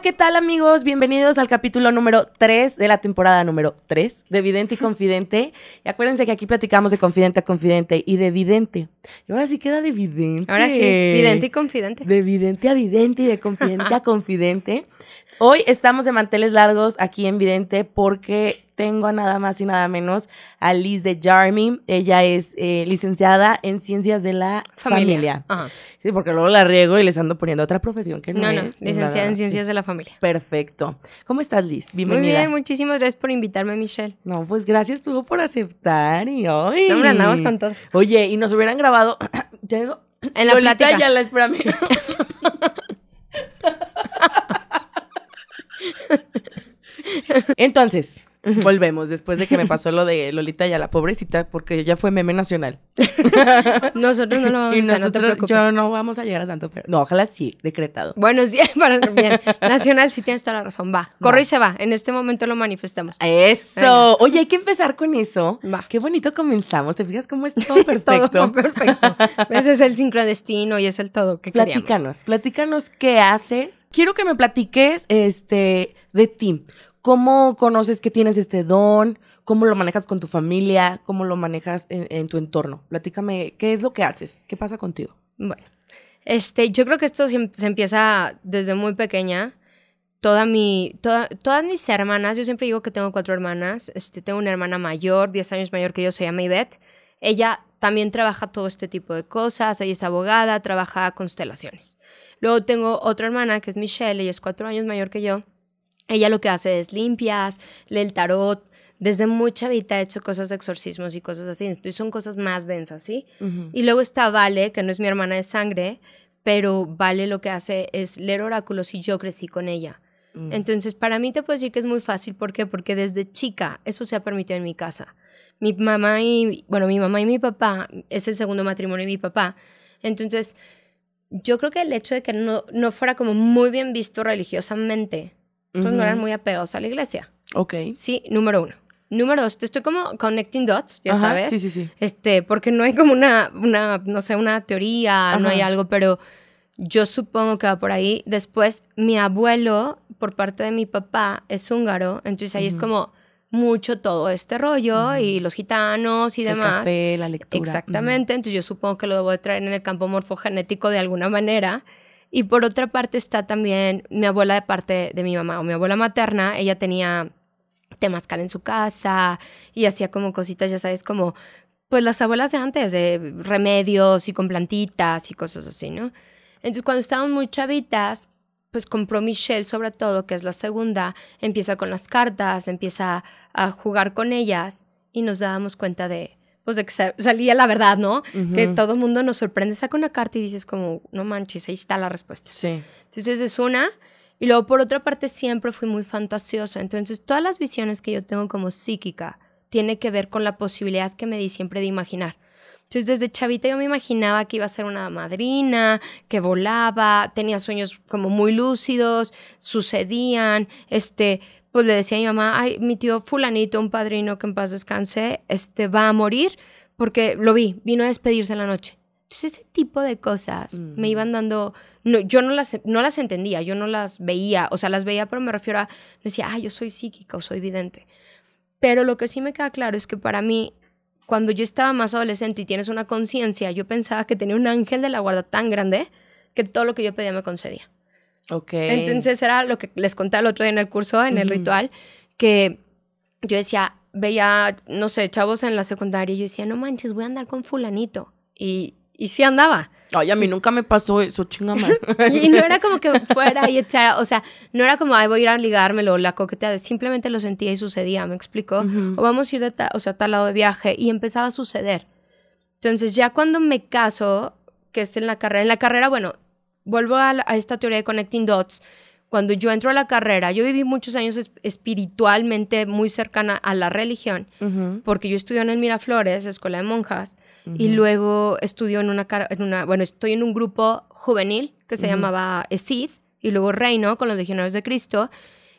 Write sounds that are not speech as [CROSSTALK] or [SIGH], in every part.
¿qué tal amigos? Bienvenidos al capítulo número 3 de la temporada número 3 de Vidente y Confidente. Y acuérdense que aquí platicamos de confidente a confidente y de vidente. Y ahora sí queda de vidente. Ahora sí, vidente y confidente. De vidente a vidente y de confidente a confidente. Hoy estamos de manteles largos aquí en Vidente porque tengo a nada más y nada menos a Liz de Jarmy. Ella es eh, licenciada en Ciencias de la Familia. Sí, porque luego la riego y les ando poniendo otra profesión que no, no es. licenciada en Ciencias de la Familia. Perfecto. ¿Cómo estás, Liz? Bienvenida. Muy bien, muchísimas gracias por invitarme, Michelle. No, pues gracias tú por aceptar y hoy. No, andamos con todo. Oye, y nos hubieran grabado. [CLEARS THROAT] ya digo, en la plática. ya la esperamos. [LAUGHS] Entonces, Volvemos después de que me [LAUGHS] pasó lo de Lolita y a la pobrecita, porque ya fue meme nacional. [LAUGHS] nosotros no lo vamos a nosotros, no Yo no vamos a llegar a tanto, pero no, ojalá sí, decretado. Bueno, sí, [LAUGHS] para, bien. Nacional sí tienes toda la razón, va. Corre y se va. En este momento lo manifestamos. Eso. Oye, hay que empezar con eso. Qué bonito comenzamos. ¿Te fijas cómo es todo perfecto? todo perfecto. Ese es el sincrodestino y es el todo que Platícanos, queríamos. platícanos qué haces. Quiero que me platiques este de ti. ¿Cómo conoces que tienes este don? ¿Cómo lo manejas con tu familia? ¿Cómo lo manejas en, tu entorno? Platícame, ¿qué es lo que haces? ¿Qué pasa contigo? Bueno, este, yo creo que esto se, empieza desde muy pequeña. Toda mi, todas mis hermanas, yo siempre digo que tengo cuatro hermanas. Este, tengo una hermana mayor, 10 años mayor que yo, se llama Ivette. Ella también trabaja todo este tipo de cosas. Ella es abogada, trabaja constelaciones. Luego tengo otra hermana que es Michelle, ella es cuatro años mayor que yo. Ella lo que hace es limpias, lee el tarot. Desde mucha vida ha hecho cosas de exorcismos y cosas así. entonces son cosas más densas, ¿sí? Y luego está Vale, que no es mi hermana de sangre, pero Vale lo que hace es leer oráculos y yo crecí con ella. Mm. Entonces, para mí te puedo decir que es muy fácil. ¿Por qué? Porque desde chica eso se ha permitido en mi casa. Mi mamá y, bueno, mi mamá y mi papá es el segundo matrimonio de mi papá. Entonces, yo creo que el hecho de que no fuera como muy bien visto religiosamente entonces no eran muy apegados a la iglesia. Ok. Sí, número uno. Número dos, te estoy como connecting dots, ya sabes. Sí, sí, sí. Este, porque no hay como una, una no sé, una teoría, no hay algo, pero yo supongo que va por ahí. Después, mi abuelo, por parte de mi papá, es húngaro, entonces ahí es como mucho todo este rollo y los gitanos y el demás. Café, la lectura. Exactamente, entonces yo supongo que lo voy a traer en el campo morfogenético de alguna manera. Y por otra parte está también mi abuela de parte de mi mamá o mi abuela materna, ella tenía temazcal en su casa y hacía como cositas, ya sabes, como pues las abuelas de antes, de remedios y con plantitas y cosas así, ¿no? Entonces cuando estaban muy chavitas, pues compró Michelle sobre todo, que es la segunda, empieza con las cartas, empieza a jugar con ellas y nos dábamos cuenta de, pues de que salía la verdad, ¿no? Que todo el mundo nos sorprende, saca una carta y dices como, no manches, ahí está la respuesta. Sí. Entonces es una. Y luego por otra parte siempre fui muy fantasiosa, entonces todas las visiones que yo tengo como psíquica tiene que ver con la posibilidad que me di siempre de imaginar. Entonces desde chavita yo me imaginaba que iba a ser una madrina, que volaba, tenía sueños como muy lúcidos, sucedían, este, pues le decía a mi mamá, ay, mi tío fulanito, un padrino que en paz descanse, este va a morir porque lo vi, vino a despedirse en la noche. Entonces ese tipo de cosas me mm. iban dando, no, yo no las, no las entendía, yo no las veía, o sea, las veía, pero me refiero a, me decía, ah, yo soy psíquica o soy vidente. Pero lo que sí me queda claro es que para mí, cuando yo estaba más adolescente y tienes una conciencia, yo pensaba que tenía un ángel de la guarda tan grande que todo lo que yo pedía me concedía. Ok. Entonces era lo que les conté el otro día en el curso, en el ritual, que yo decía, veía, no sé, chavos en la secundaria y yo decía, no manches, voy a andar con fulanito. Y, y sí andaba. Ay, a mí nunca me pasó eso, chingama. [LAUGHS] y no era como que fuera y echara, o sea, no era como, ay, voy a ir a ligármelo, la coqueteada, simplemente lo sentía y sucedía, ¿me explicó. O vamos a ir de o sea, tal lado de viaje y empezaba a suceder. Entonces, ya cuando me caso, que es en la carrera, en la carrera, bueno, vuelvo a, esta teoría de Connecting Dots, cuando yo entro a la carrera, yo viví muchos años espiritualmente muy cercana a la religión, porque yo estudié en el Miraflores, escuela de monjas, y luego estudié en una, en una, bueno, estoy en un grupo juvenil que se llamaba ESID, y luego Reino con los legionarios de Cristo,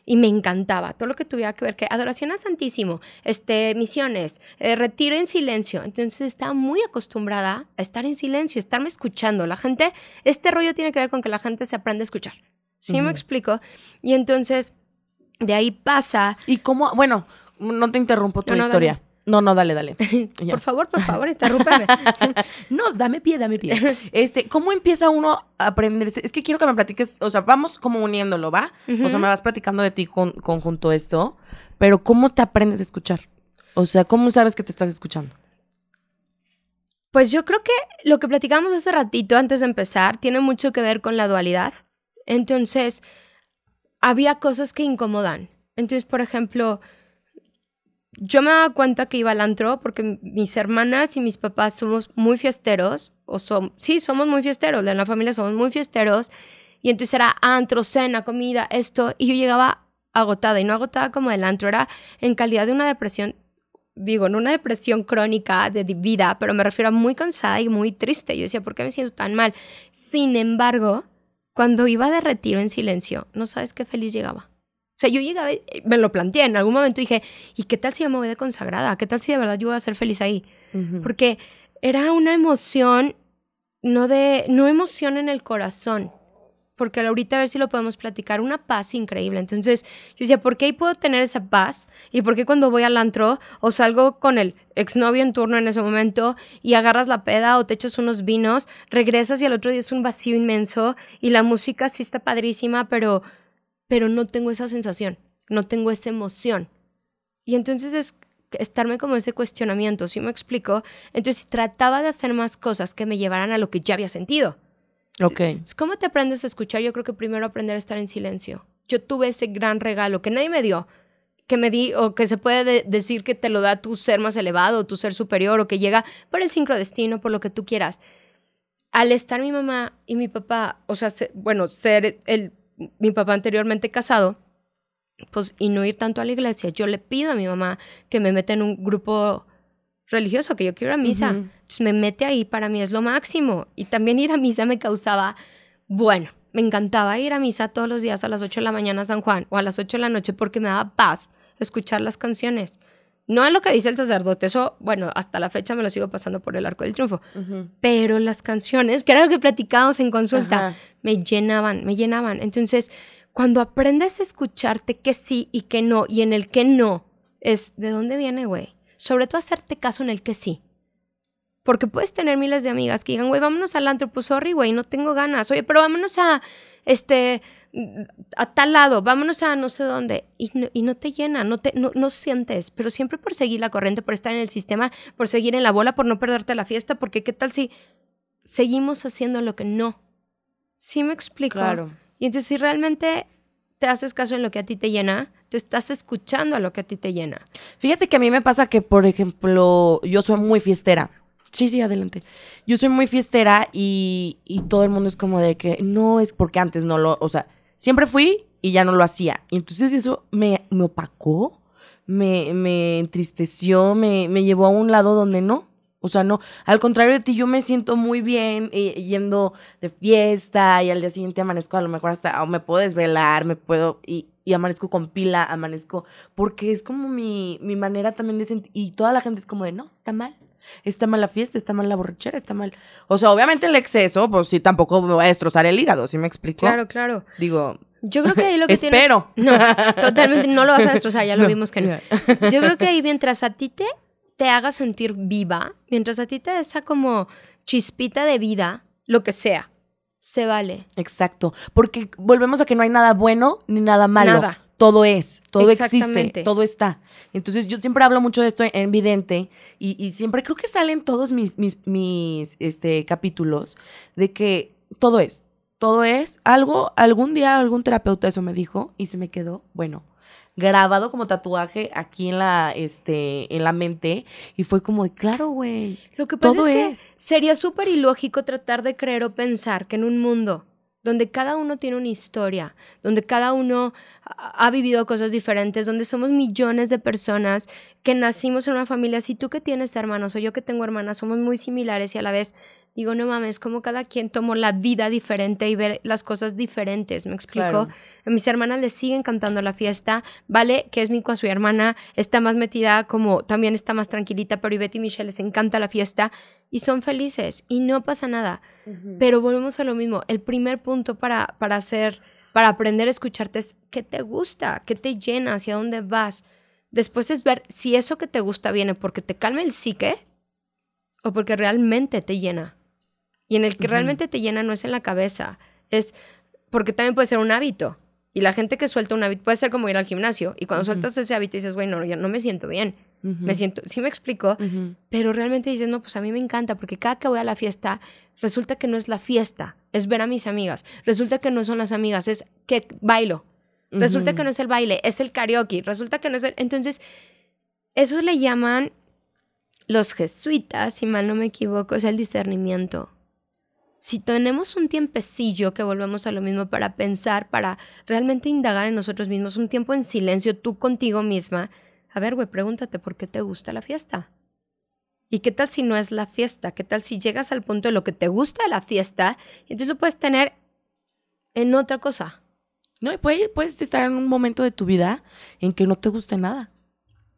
y me encantaba todo lo que tuviera que ver que adoración al Santísimo, este, misiones, eh, retiro en silencio. Entonces estaba muy acostumbrada a estar en silencio, estarme escuchando. La gente, este rollo tiene que ver con que la gente se aprende a escuchar. ¿Sí me explico? Y entonces de ahí pasa. ¿Y cómo? Bueno, no te interrumpo tu historia. No, no, dale, dale. [LAUGHS] por favor, por favor, interrúpeme. [LAUGHS] no, dame pie, dame pie. Este, ¿cómo empieza uno a aprender? Es que quiero que me platiques, o sea, vamos como uniéndolo, ¿va? O sea, me vas platicando de ti con, conjunto esto, pero ¿cómo te aprendes a escuchar? O sea, ¿cómo sabes que te estás escuchando? Pues yo creo que lo que platicamos hace ratito antes de empezar tiene mucho que ver con la dualidad. Entonces, había cosas que incomodan. Entonces, por ejemplo, yo me daba cuenta que iba al antro porque mis hermanas y mis papás somos muy fiesteros, o son, sí, somos muy fiesteros, De la familia somos muy fiesteros, y entonces era antro, cena, comida, esto, y yo llegaba agotada, y no agotada como del antro, era en calidad de una depresión, digo, no una depresión crónica de vida, pero me refiero a muy cansada y muy triste. Yo decía, ¿por qué me siento tan mal? Sin embargo, cuando iba de retiro en silencio, no sabes qué feliz llegaba. O sea, yo llegaba, eh, me lo planteé en algún momento, dije, ¿y qué tal si yo me voy de consagrada? ¿Qué tal si de verdad yo voy a ser feliz ahí? Porque era una emoción, no de, no emoción en el corazón, porque ahorita a ver si lo podemos platicar, una paz increíble. Entonces, yo decía, ¿por qué puedo tener esa paz? ¿Y por qué cuando voy al antro o salgo con el exnovio en turno en ese momento y agarras la peda o te echas unos vinos, regresas y al otro día es un vacío inmenso y la música sí está padrísima, pero pero no tengo esa sensación, no tengo esa emoción. Y entonces es estarme como ese cuestionamiento, si me explico? Entonces trataba de hacer más cosas que me llevaran a lo que ya había sentido. Ok. ¿Cómo te aprendes a escuchar? Yo creo que primero aprender a estar en silencio. Yo tuve ese gran regalo que nadie me dio, que me di, o que se puede decir que te lo da tu ser más elevado, tu ser superior, o que llega por el sincrodestino, por lo que tú quieras. Al estar mi mamá y mi papá, o sea, bueno, ser el mi papá anteriormente casado, pues, y no ir tanto a la iglesia, yo le pido a mi mamá que me meta en un grupo religioso, que yo quiero ir a misa. me mete ahí, para mí es lo máximo. Y también ir a misa me causaba, bueno, me encantaba ir a misa todos los días a las 8 de la mañana a San Juan o a las 8 de la noche porque me daba paz escuchar las canciones. No es lo que dice el sacerdote, eso, bueno, hasta la fecha me lo sigo pasando por el arco del triunfo. Pero las canciones, que era lo que platicábamos en consulta, me llenaban, me llenaban. Entonces, cuando aprendes a escucharte que sí y que no, y en el que no, es de dónde viene, güey. Sobre todo hacerte caso en el que sí. Porque puedes tener miles de amigas que digan, güey, vámonos al antro, pues, güey, no tengo ganas. Oye, pero vámonos a, este, a tal lado, vámonos a no sé dónde, y no, y no te llena, no, te, no, no, sientes, pero siempre por seguir la corriente, por estar en el sistema, por seguir en la bola, por no perderte la fiesta, porque qué tal si seguimos haciendo lo que no. ¿Sí me explico? Claro. Y entonces si realmente te haces caso en lo que a ti te llena, te estás escuchando a lo que a ti te llena. Fíjate que a mí me pasa que, por ejemplo, yo soy muy fiestera. Sí, sí, adelante. Yo soy muy fiestera y, y todo el mundo es como de que, no, es porque antes no lo, o sea, Siempre fui y ya no lo hacía. Y entonces eso me, me opacó, me, entristeció, me, llevó a un lado donde no. O sea, no, al contrario de ti, yo me siento muy bien eh, yendo de fiesta y al día siguiente amanezco, a lo mejor hasta me puedo desvelar, me puedo, y, amanezco con pila, amanezco, porque es como mi, mi manera también de sentir, y toda la gente es como de, no, está mal, Está mal la fiesta, está mal la borrachera, está mal. O sea, obviamente el exceso, pues sí, tampoco me va a destrozar el hígado, ¿sí me explico? Claro, claro. Digo. Yo creo que ahí lo [LAUGHS] que Espero. No, totalmente no lo vas a destrozar, ya lo vimos que no. [LAUGHS] Yo creo que ahí mientras a ti te, te haga sentir viva, mientras a ti te esa como chispita de vida, lo que sea, se vale. Exacto. Porque volvemos a que no hay nada bueno ni nada malo. Nada todo es, todo existe, todo está. Entonces yo siempre hablo mucho de esto en Vidente y, siempre creo que salen todos mis, mis, este, capítulos de que todo es, todo es algo, algún día algún terapeuta eso me dijo y se me quedó, bueno, grabado como tatuaje aquí en la, este, en la mente. Y fue como, claro, güey. Lo que pasa es que sería súper ilógico tratar de creer o pensar que en un mundo donde cada uno tiene una historia, donde cada uno ha vivido cosas diferentes, donde somos millones de personas que nacimos en una familia. Si tú que tienes hermanos o yo que tengo hermanas, somos muy similares y a la vez digo, no mames, como cada quien tomó la vida diferente y ver las cosas diferentes, me explico. A mis hermanas les sigue encantando la fiesta, vale, que es mi con su hermana, está más metida como también está más tranquilita, pero Ivette y Michelle les encanta la fiesta y son felices y no pasa nada. Pero volvemos a lo mismo, el primer punto para, para hacer, para aprender a escucharte es qué te gusta, qué te llena, hacia dónde vas. Después es ver si eso que te gusta viene porque te calma el psique o porque realmente te llena. Y en el que realmente te llena no es en la cabeza, es porque también puede ser un hábito. Y la gente que suelta un hábito puede ser como ir al gimnasio. Y cuando sueltas ese hábito dices, güey, no, ya no me siento bien. Me siento, sí me explico, pero realmente dices, no, pues a mí me encanta, porque cada que voy a la fiesta, resulta que no es la fiesta, es ver a mis amigas. Resulta que no son las amigas, es que bailo. Resulta que no es el baile, es el karaoke. Resulta que no es el. Entonces, eso le llaman los jesuitas, si mal no me equivoco, es el discernimiento si tenemos un tiempecillo que volvemos a lo mismo para pensar, para realmente indagar en nosotros mismos, un tiempo en silencio, tú contigo misma, a ver, güey, pregúntate por qué te gusta la fiesta. ¿Y qué tal si no es la fiesta? ¿Qué tal si llegas al punto de lo que te gusta la fiesta y entonces lo puedes tener en otra cosa? No, y puedes, estar en un momento de tu vida en que no te guste nada.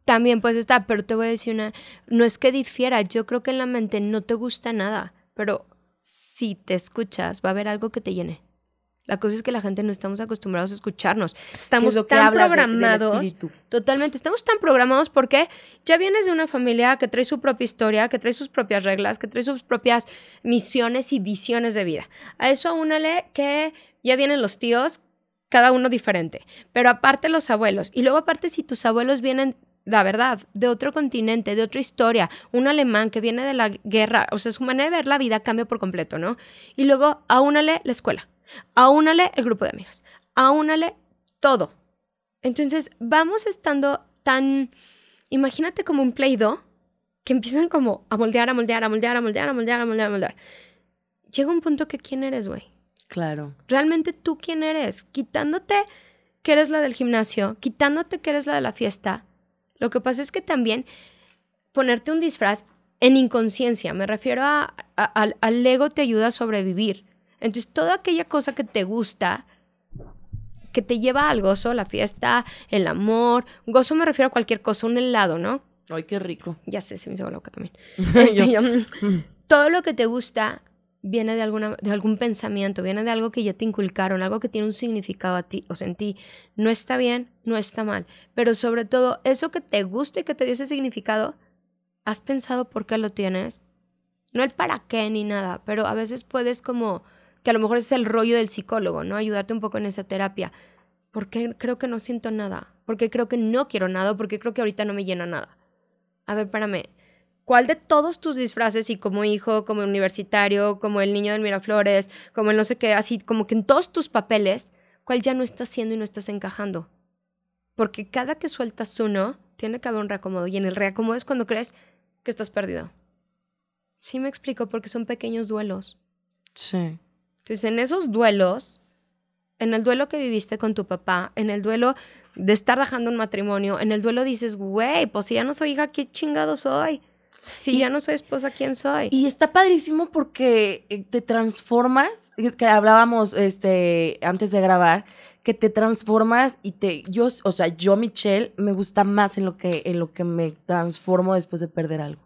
También puedes estar, pero te voy a decir una, no es que difiera, yo creo que en la mente no te gusta nada, pero si te escuchas, va a haber algo que te llene. La cosa es que la gente no estamos acostumbrados a escucharnos. Estamos tan programados. totalmente, estamos tan programados porque ya vienes de una familia que trae su propia historia, que trae sus propias reglas, que trae sus propias misiones y visiones de vida. A eso únale que ya vienen los tíos, cada uno diferente, pero aparte los abuelos. Y luego aparte si tus abuelos vienen la verdad, de otro continente, de otra historia, un alemán que viene de la guerra, o sea, su manera de ver la vida cambia por completo, ¿no? Y luego aúnale la escuela, aúnale el grupo de amigos, aúnale todo. Entonces, vamos estando tan, imagínate como un pleido que empiezan como a moldear, a moldear, a moldear, a moldear, a moldear, a moldear, a moldear. Llega un punto que quién eres, güey. Claro. Realmente tú quién eres, quitándote que eres la del gimnasio, quitándote que eres la de la fiesta, lo que pasa es que también ponerte un disfraz en inconsciencia, me refiero a, al, ego te ayuda a sobrevivir. Entonces, toda aquella cosa que te gusta, que te lleva al gozo, la fiesta, el amor, gozo me refiero a cualquier cosa, un helado, ¿no? Ay, qué rico. Ya sé, se me hizo loca también. [LAUGHS] Este, todo lo que te gusta viene de, alguna, de algún pensamiento, viene de algo que ya te inculcaron, algo que tiene un significado a ti, o sea, en ti. No está bien, no está mal, pero sobre todo eso que te gusta y que te dio ese significado, ¿has pensado por qué lo tienes? No es para qué ni nada, pero a veces puedes como, que a lo mejor es el rollo del psicólogo, ¿no? Ayudarte un poco en esa terapia. ¿Por qué creo que no siento nada? ¿Por qué creo que no quiero nada? ¿Por qué creo que ahorita no me llena nada? A ver, mí ¿Cuál de todos tus disfraces, y como hijo, como universitario, como el niño de Miraflores, como el no sé qué, así, como que en todos tus papeles, cuál ya no estás siendo y no estás encajando? Porque cada que sueltas uno, tiene que haber un reacomodo. Y en el reacomodo es cuando crees que estás perdido. Sí me explico, porque son pequeños duelos. Sí. Entonces, en esos duelos, en el duelo que viviste con tu papá, en el duelo de estar dejando un matrimonio, en el duelo dices, güey, pues si ya no soy hija, ¿qué chingado soy? Si ya no soy esposa, ¿quién soy? Y está padrísimo porque eh, te transformas, que hablábamos este, antes de grabar, que te transformas y te yo o sea yo Michelle me gusta más en lo que en lo que me transformo después de perder algo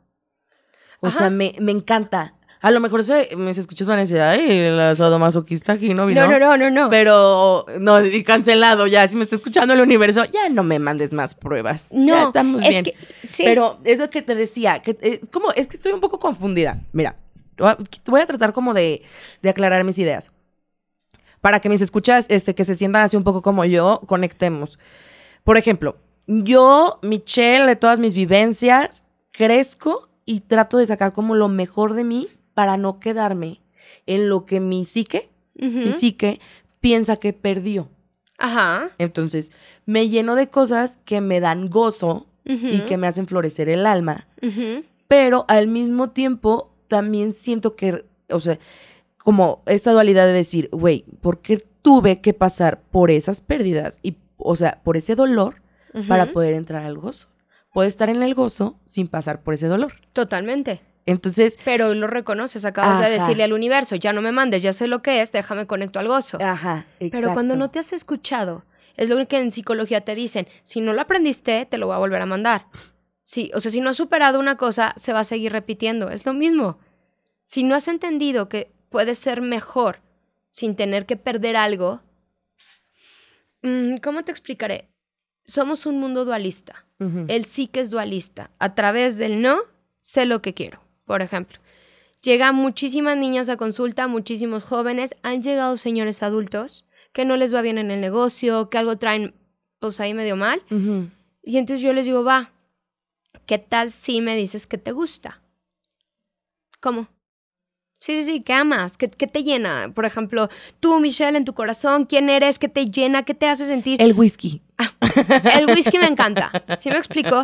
o sea me, me encanta a lo mejor se, me escuchas van a decir, ay, la masoquista aquí no vino. No, no, no, no, no. Pero, no, y cancelado ya. Si me está escuchando el universo, ya no me mandes más pruebas. No, estamos es Que, sí. Pero eso que te decía, que es como, es que estoy un poco confundida. Mira, voy a tratar como de, de aclarar mis ideas. Para que mis escuchas, este, que se sientan así un poco como yo, conectemos. Por ejemplo, yo, Michelle, de todas mis vivencias, crezco y trato de sacar como lo mejor de mí para no quedarme en lo que mi psique, mi psique piensa que perdió. Ajá. Entonces, me lleno de cosas que me dan gozo y que me hacen florecer el alma. Pero al mismo tiempo, también siento que, o sea, como esta dualidad de decir, güey, ¿por qué tuve que pasar por esas pérdidas y, o sea, por ese dolor para poder entrar al gozo? Puedo estar en el gozo sin pasar por ese dolor. Totalmente. Entonces. Pero lo reconoces, acabas de decirle al universo, ya no me mandes, ya sé lo que es, déjame conecto al gozo. Ajá, Pero cuando no te has escuchado, es lo que en psicología te dicen, si no lo aprendiste, te lo va a volver a mandar. Sí, o sea, si no has superado una cosa, se va a seguir repitiendo, es lo mismo. Si no has entendido que puedes ser mejor sin tener que perder algo, mm, ¿cómo te explicaré? Somos un mundo dualista. El sí que es dualista. A través del no, sé lo que quiero por ejemplo. Llegan muchísimas niñas a consulta, muchísimos jóvenes, han llegado señores adultos que no les va bien en el negocio, que algo traen pues ahí medio mal. Y entonces yo les digo, va, ¿qué tal si me dices que te gusta? ¿Cómo? Sí, sí, sí, ¿qué amas? ¿Qué, te llena? Por ejemplo, tú, Michelle, en tu corazón, ¿quién eres? ¿Qué te llena? ¿Qué te hace sentir? El whisky. Ah, el whisky me encanta. ¿Sí me explico?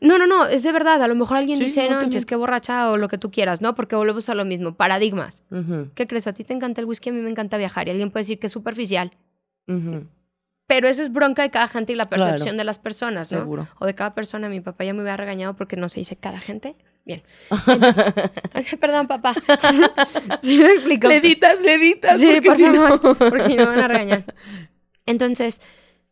No, no, no, es de verdad. A lo mejor alguien dice, no, es que borracha o lo que tú quieras, ¿no? Porque volvemos a lo mismo, paradigmas. ¿Qué crees? A ti te encanta el whisky, a mí me encanta viajar y alguien puede decir que es superficial. Pero eso es bronca de cada gente y la percepción de las personas, ¿no? Seguro. O de cada persona. Mi papá ya me había regañado porque no se dice cada gente. Bien. [LAUGHS] perdón, papá. [LAUGHS] sí, me porque si No. Porque si no van a regañar. Entonces,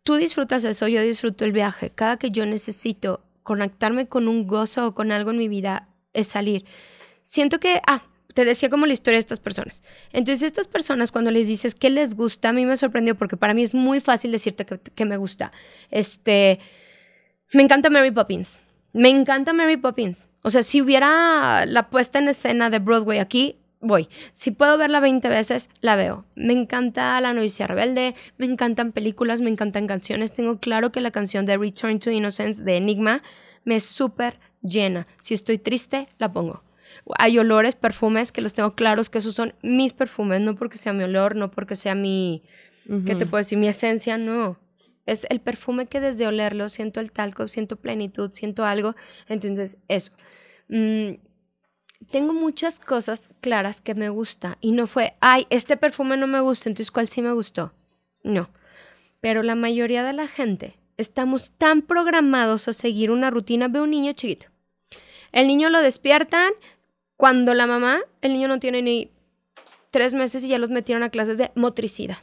tú disfrutas eso, yo disfruto el viaje. Cada que yo necesito conectarme con un gozo o con algo en mi vida es salir. Siento que, ah, te decía como la historia de estas personas. Entonces, estas personas, cuando les dices qué les gusta, a mí me sorprendió porque para mí es muy fácil decirte que, que me gusta. Este, me encanta Mary Poppins. Me encanta Mary Poppins. O sea, si hubiera la puesta en escena de Broadway aquí, voy. Si puedo verla 20 veces, la veo. Me encanta La novicia rebelde, me encantan películas, me encantan canciones. Tengo claro que la canción de Return to Innocence de Enigma me súper llena. Si estoy triste, la pongo. Hay olores, perfumes que los tengo claros que esos son mis perfumes, no porque sea mi olor, no porque sea mi, ¿qué te puedo decir? Mi esencia, no. Es el perfume que desde olerlo siento el talco, siento plenitud, siento algo. Entonces, eso. Mm, tengo muchas cosas claras que me gusta y no fue, ay, este perfume no me gusta, entonces cuál sí me gustó. No. Pero la mayoría de la gente estamos tan programados a seguir una rutina. Ve un niño chiquito. El niño lo despiertan cuando la mamá, el niño no tiene ni tres meses y ya los metieron a clases de motricidad.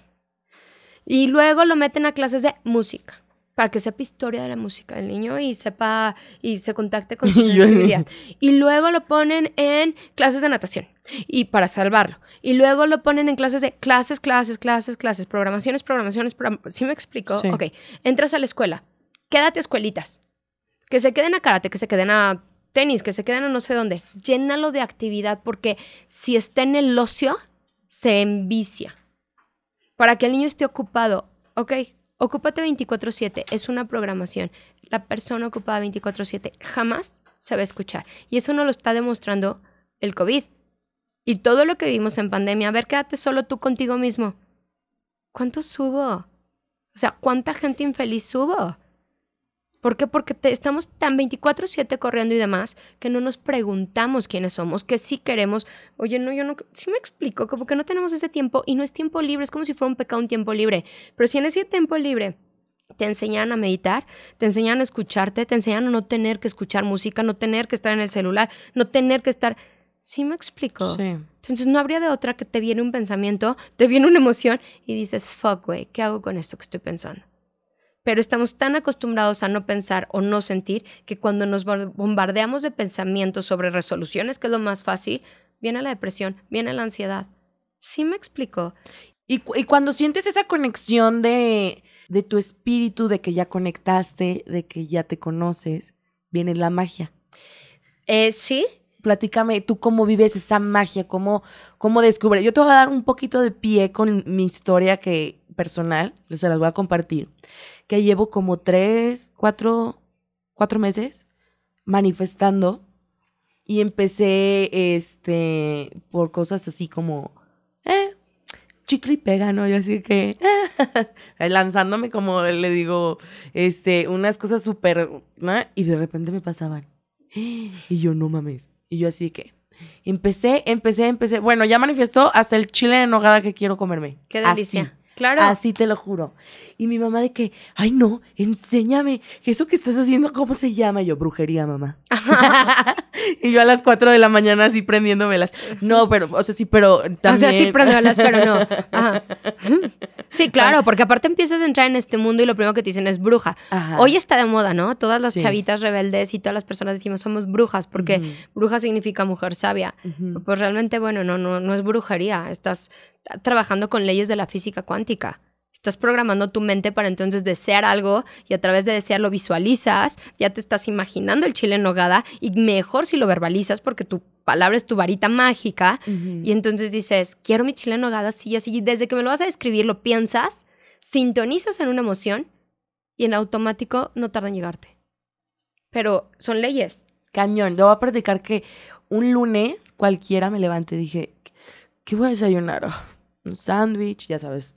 Y luego lo meten a clases de música para que sepa historia de la música del niño y sepa y se contacte con [LAUGHS] su sensibilidad. y luego lo ponen en clases de natación y para salvarlo. Y luego lo ponen en clases de clases, clases, clases, clases, programaciones, programaciones, ¿Sí me explico? Sí. Ok, entras a la escuela, quédate escuelitas, que se queden a karate, que se queden a tenis, que se queden a no sé dónde. Llénalo de actividad porque si está en el ocio, se envicia. Para que el niño esté ocupado, ok, Ocúpate 24/7 es una programación. La persona ocupada 24/7 jamás se va a escuchar. Y eso nos lo está demostrando el COVID. Y todo lo que vimos en pandemia. A ver, quédate solo tú contigo mismo. ¿Cuántos subo? O sea, ¿cuánta gente infeliz subo? ¿Por qué? Porque estamos tan 24/7 corriendo y demás que no nos preguntamos quiénes somos, que sí queremos, oye, no, yo no, sí me explico, como que no tenemos ese tiempo y no es tiempo libre, es como si fuera un pecado un tiempo libre, pero si en ese tiempo libre te enseñan a meditar, te enseñan a escucharte, te enseñan a no tener que escuchar música, no tener que estar en el celular, no tener que estar... Sí me explico. Sí. Entonces no habría de otra que te viene un pensamiento, te viene una emoción y dices, fuck, güey, ¿qué hago con esto que estoy pensando? pero estamos tan acostumbrados a no pensar o no sentir que cuando nos bombardeamos de pensamientos sobre resoluciones, que es lo más fácil, viene la depresión, viene la ansiedad. ¿Sí me explico? Y, cuando sientes esa conexión de, de tu espíritu, de que ya conectaste, de que ya te conoces, viene la magia. Eh, sí, platícame tú cómo vives esa magia, cómo, cómo descubres. Yo te voy a dar un poquito de pie con mi historia que personal, se las voy a compartir, que llevo como tres, cuatro, cuatro meses manifestando y empecé este, por cosas así como, eh, chicle y pega, ¿no? Yo así que, [LAUGHS] lanzándome como le digo, este, unas cosas súper, ¿no? Y de repente me pasaban. Y yo, no mames. Y yo así que, empecé, empecé, empecé. Bueno, ya manifestó hasta el chile de nogada que quiero comerme. Qué delicia. Claro. Así te lo juro. Y mi mamá de que, ay no, enséñame, eso que estás haciendo, ¿cómo se llama? yo, brujería, mamá. [LAUGHS] [LAUGHS] y yo a las 4 de la mañana así prendiendo velas. No, pero, o sea, sí, pero también... O sea, sí prendo pero no. [LAUGHS] Sí, claro, ah. porque aparte empiezas a entrar en este mundo y lo primero que te dicen es bruja. Hoy está de moda, ¿no? Todas las chavitas rebeldes y todas las personas decimos somos brujas, porque bruja significa mujer sabia. Pues realmente, bueno, no, no, no es brujería. Estás trabajando con leyes de la física cuántica. Estás programando tu mente para entonces desear algo y a través de desearlo lo visualizas, ya te estás imaginando el chile en nogada y mejor si lo verbalizas porque tu palabra es tu varita mágica y entonces dices, quiero mi chile en nogada, así, así, y desde que me lo vas a describir lo piensas, sintonizas en una emoción y en automático no tarda en llegarte. Pero son leyes. Cañón, yo voy a practicar que un lunes cualquiera me levante y dije, ¿qué voy a desayunar? Oh, un sándwich, ya sabes,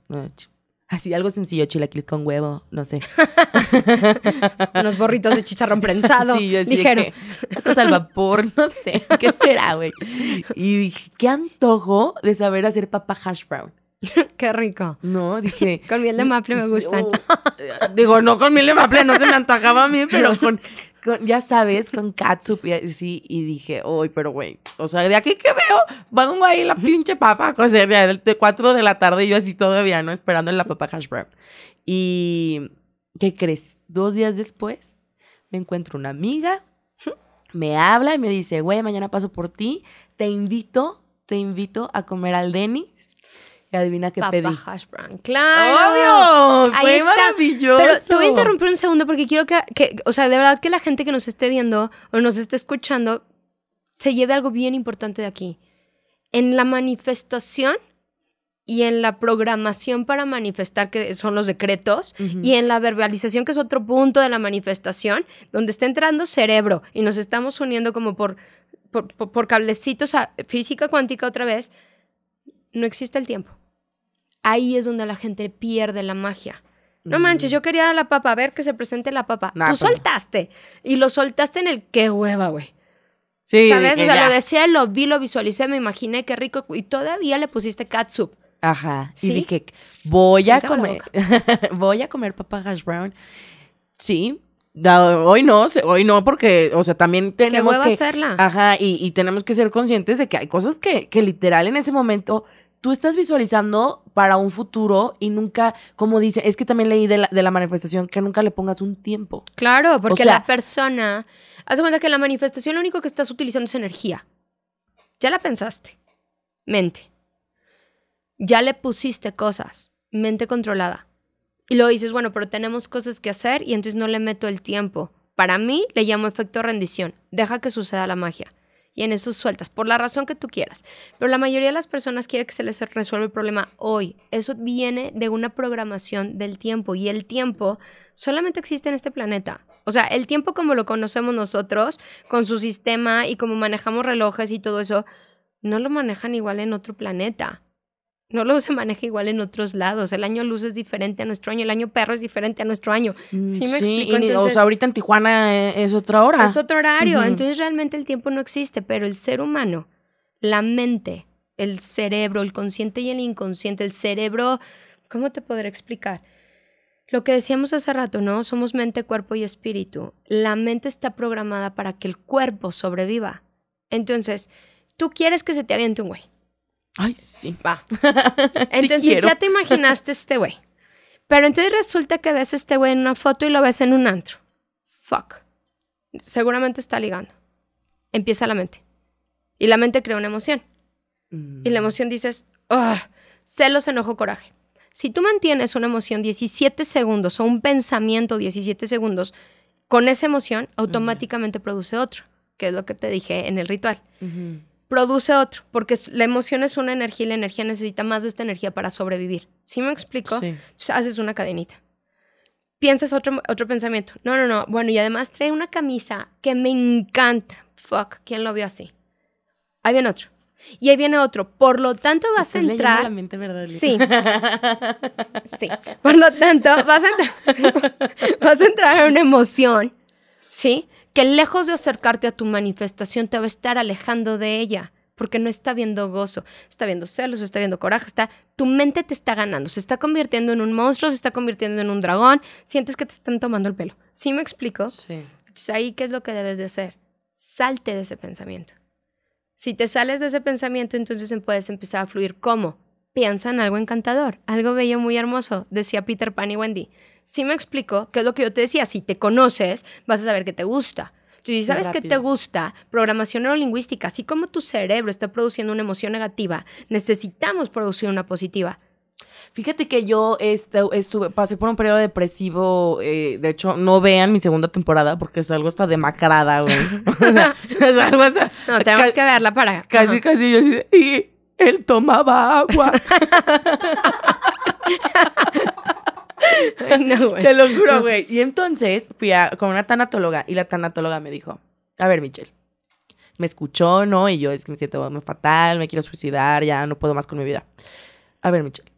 Así, algo sencillo, chilaquiles con huevo, no sé. [LAUGHS] Unos borritos de chicharrón prensado, sí, yo ligero. al vapor, no sé, [LAUGHS] ¿qué será, güey? Y dije, qué antojo de saber hacer papa hash brown. [LAUGHS] Qué rico. No, dije. Con miel de maple me gustan. Oh, eh, digo, no con miel de maple, no se me antojaba a mí, pero con ya sabes, con catsup y sí y dije, uy, pero güey, o sea, de aquí que veo, van ahí la pinche papa a sea, de 4 de la tarde y yo así todavía, ¿no? Esperando en la papa hash Y, ¿qué crees? Dos días después, me encuentro una amiga, me habla y me dice, güey, mañana paso por ti, te invito, te invito a comer al Denis adivina qué pedí. ¡Claro! ¡Obvio! Ahí maravilloso! Pero te voy a interrumpir un segundo porque quiero que, o sea, de verdad que la gente que nos esté viendo o nos esté escuchando se lleve algo bien importante de aquí. En la manifestación y en la programación para manifestar, que son los decretos, y en la verbalización, que es otro punto de la manifestación, donde está entrando cerebro y nos estamos uniendo como por, por, por cablecitos a física cuántica otra vez, no existe el tiempo ahí es donde la gente pierde la magia. No mm. manches, yo quería la papa, a ver que se presente la papa. Tú pues soltaste. Y lo soltaste en el qué hueva, güey. Sí. ¿Sabes? O sea, lo decía, lo vi, lo visualicé, me imaginé qué rico. Y todavía le pusiste catsup. Ajá. Y dije, voy a comer. [LAUGHS] voy a comer papa hash brown. Sí. Hoy no, hoy no, porque, o sea, también tenemos que. hacerla. Ajá, y, tenemos que ser conscientes de que hay cosas que, que literal en ese momento tú estás visualizando para un futuro y nunca, como dice, es que también leí de la, manifestación que nunca le pongas un tiempo. Claro, porque la persona, haz cuenta que la manifestación lo único que estás utilizando es energía. Ya la pensaste, mente. Ya le pusiste cosas, mente controlada. Y luego dices, bueno, pero tenemos cosas que hacer y entonces no le meto el tiempo. Para mí le llamo efecto rendición. Deja que suceda la magia y en eso sueltas, por la razón que tú quieras. Pero la mayoría de las personas quiere que se les resuelva el problema hoy. Eso viene de una programación del tiempo y el tiempo solamente existe en este planeta. O sea, el tiempo como lo conocemos nosotros, con su sistema y como manejamos relojes y todo eso, no lo manejan igual en otro planeta. No lo [LAUGHS] se maneja igual en otros lados. El año luz es diferente a nuestro año, el año perro es diferente a nuestro año. Mm, sí, me explico. o ahorita en Tijuana eh, es otra hora. Es otro horario. Entonces realmente el tiempo no existe, pero el ser humano, la mente, el cerebro, el consciente y el inconsciente, el cerebro, ¿cómo te podré explicar? Lo que decíamos hace rato, ¿no? Somos mente, cuerpo y espíritu. La mente está programada para que el cuerpo sobreviva. Entonces, tú quieres que se te aviente un güey Ay, sí. Va. [LAUGHS] Entonces ya te imaginaste este güey. Pero entonces resulta que ves a este güey en una foto y lo ves en un antro. Fuck. Seguramente está ligando. Empieza la mente. Y la mente crea una emoción. Y la mm. emoción dices, ¡oh! celos, enojo, coraje. Si tú mantienes una emoción 17 segundos o un pensamiento 17 segundos con esa emoción, automáticamente produce otro, que es lo que te dije en el ritual produce otro, porque la emoción es una energía y la energía necesita más de esta energía para sobrevivir. ¿Sí me explico? haces una cadenita. Piensas otro, otro pensamiento. No, no, no. Bueno, y además trae una camisa que me encanta. Fuck, ¿quién lo vio así? Ahí viene otro. Y ahí viene otro. Por lo tanto, vas a entrar. La mente, ¿verdad? Sí. [LAUGHS] sí. Por lo tanto, vas a entrar. [LAUGHS] vas a entrar en una emoción. ¿Sí? que lejos de acercarte a tu manifestación te va a estar alejando de ella, porque no está viendo gozo, está viendo celos, está viendo coraje, está tu mente te está ganando, se está convirtiendo en un monstruo, se está convirtiendo en un dragón, sientes que te están tomando el pelo. ¿Sí me explico? Sí. Entonces ahí qué es lo que debes de hacer? Salte de ese pensamiento. Si te sales de ese pensamiento, entonces em, puedes empezar a fluir. ¿Cómo? Piensa en algo encantador, algo bello, muy hermoso, decía Peter Pan y Wendy sí me explico, que es lo que yo te decía, si te conoces, vas a saber que te gusta. si sabes que te gusta programación neurolingüística, así como tu cerebro está produciendo una emoción negativa, necesitamos producir una positiva. Fíjate que yo estuve, pasé por un periodo depresivo. Eh, de hecho, no vean mi segunda temporada porque es algo hasta demacrada, güey. [LAUGHS] [LAUGHS] o sea, es algo No, tenemos que verla para. Casi, casi yo Y él tomaba agua. [LAUGHS] [LAUGHS] no, Te lo juro, güey. Y entonces fui a, con una tanatóloga y la tanatóloga me dijo, a ver, Michelle, me escuchó, ¿no? Y yo es que me siento muy fatal, me quiero suicidar, ya no puedo más con mi vida. A ver, Michelle,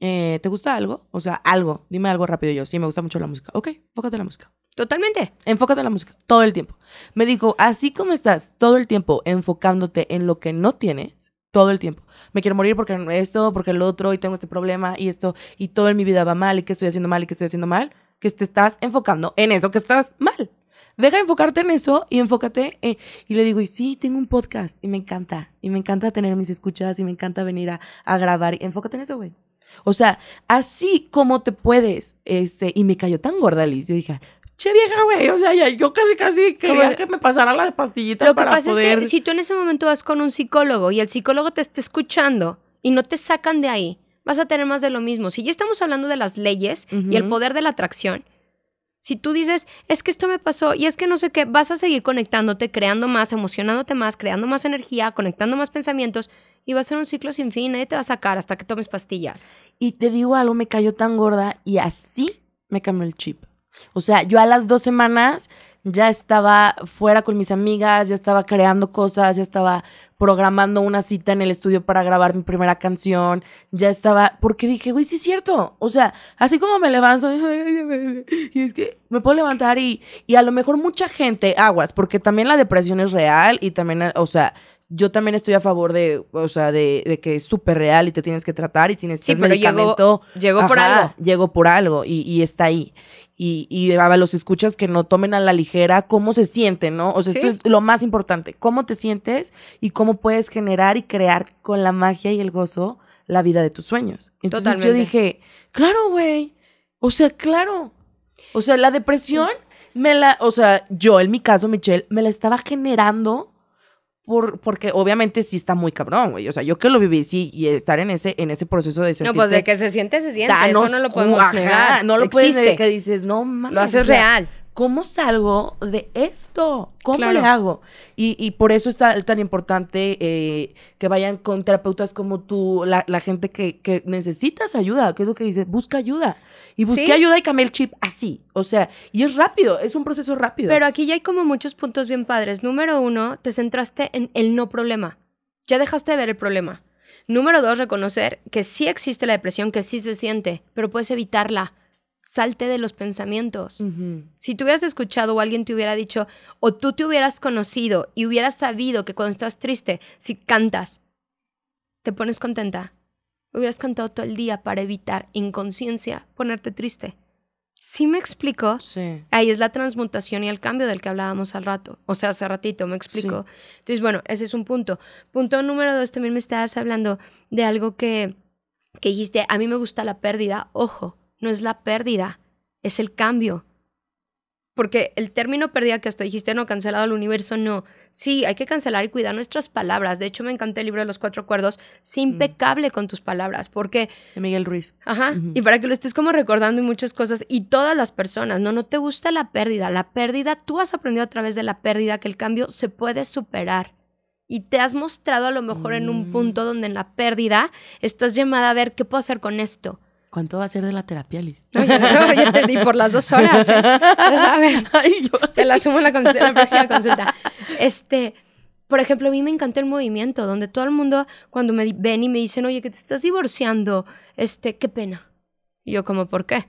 eh, ¿te gusta algo? O sea, algo, dime algo rápido yo. Sí, me gusta mucho la música. Ok, enfócate en la música. Totalmente. Enfócate en la música, todo el tiempo. Me dijo, así como estás todo el tiempo enfocándote en lo que no tienes, todo el tiempo. Me quiero morir porque esto, porque el otro, y tengo este problema, y esto, y todo en mi vida va mal, y que estoy haciendo mal, y que estoy haciendo mal, que te estás enfocando en eso, que estás mal. Deja enfocarte en eso y enfócate. En... Eh, y le digo, y sí, tengo un podcast, y me encanta, y me encanta tener mis escuchas, y me encanta venir a, grabar. Y enfócate en eso, güey. O sea, así como te puedes, este, y me cayó tan gorda Liz, yo dije, che vieja, güey, o sea, yo casi, casi quería que me pasara la pastillita. Lo que pasa es que si tú en ese momento vas con un psicólogo y el psicólogo te está escuchando y no te sacan de ahí, vas a tener más de lo mismo. Si ya estamos hablando de las leyes y el poder de la atracción, si tú dices, es que esto me pasó y es que no sé qué, vas a seguir conectándote, creando más, emocionándote más, creando más energía, conectando más pensamientos y va a ser un ciclo sin fin, nadie te va a sacar hasta que tomes pastillas. Y te digo algo, me cayó tan gorda y así me cambió el chip o sea, yo a las dos semanas ya estaba fuera con mis amigas, ya estaba creando cosas, ya estaba programando una cita en el estudio para grabar mi primera canción, ya estaba, porque dije, güey, sí es cierto, o sea, así como me levanto, [LAUGHS] y es que me puedo levantar y, y a lo mejor mucha gente, aguas, porque también la depresión es real y también, o sea, yo también estoy a favor de, o sea, de, que es súper real y te tienes que tratar y tienes necesitas sí, pero Llegó, por algo. Llegó por algo y, está ahí y, y los escuchas que no tomen a la ligera cómo se siente, ¿no? O sea, esto es lo más importante, cómo te sientes y cómo puedes generar y crear con la magia y el gozo la vida de tus sueños. Entonces yo dije, claro, güey, o sea, claro. O sea, la depresión me la, o sea, yo en mi caso, Michelle, me la estaba generando por, porque obviamente sí está muy cabrón, güey. O sea, yo que lo viví, sí, y estar en ese, en ese proceso de No, pues de que se siente, se siente. Eso no lo podemos negar. No lo puedes negar, que dices, no mames. Lo haces real. ¿cómo salgo de esto? ¿Cómo le hago? Y, por eso es tan, importante eh, que vayan con terapeutas como tú, la, gente que, necesitas ayuda, que es lo que dices, busca ayuda. Y busqué ayuda y cambié el chip así. O sea, y es rápido, es un proceso rápido. Pero aquí ya hay como muchos puntos bien padres. Número uno, te centraste en el no problema. Ya dejaste de ver el problema. Número dos, reconocer que sí existe la depresión, que sí se siente, pero puedes evitarla salte de los pensamientos. Si tú hubieras escuchado o alguien te hubiera dicho, o tú te hubieras conocido y hubieras sabido que cuando estás triste, si cantas, te pones contenta, hubieras cantado todo el día para evitar inconsciencia ponerte triste. ¿Sí me explico? Sí. Ahí es la transmutación y el cambio del que hablábamos al rato. O sea, hace ratito, ¿me explico? Entonces, bueno, ese es un punto. Punto número dos, también me estabas hablando de algo que, que dijiste, a mí me gusta la pérdida, ojo no es la pérdida, es el cambio. Porque el término pérdida que hasta dijiste no cancelado al universo, no. Sí, hay que cancelar y cuidar nuestras palabras. De hecho, me encantó el libro de los cuatro acuerdos. es mm. impecable con tus palabras. Porque. De Miguel Ruiz. Ajá. Y para que lo estés como recordando y muchas cosas. Y todas las personas, no, no te gusta la pérdida. La pérdida, tú has aprendido a través de la pérdida que el cambio se puede superar. Y te has mostrado a lo mejor en un mm. punto donde en la pérdida estás llamada a ver qué puedo hacer con esto ¿Cuánto va a ser de la terapia, Liz? No, yo, no, yo te di por las dos horas. ¿eh? sabes. [LAUGHS] yo... Te la sumo en la, próxima consulta. Este, por ejemplo, a mí me encantó el movimiento, donde todo el mundo, cuando me ven y me dicen, oye, que te estás divorciando, este, qué pena. Y yo, como, ¿por qué?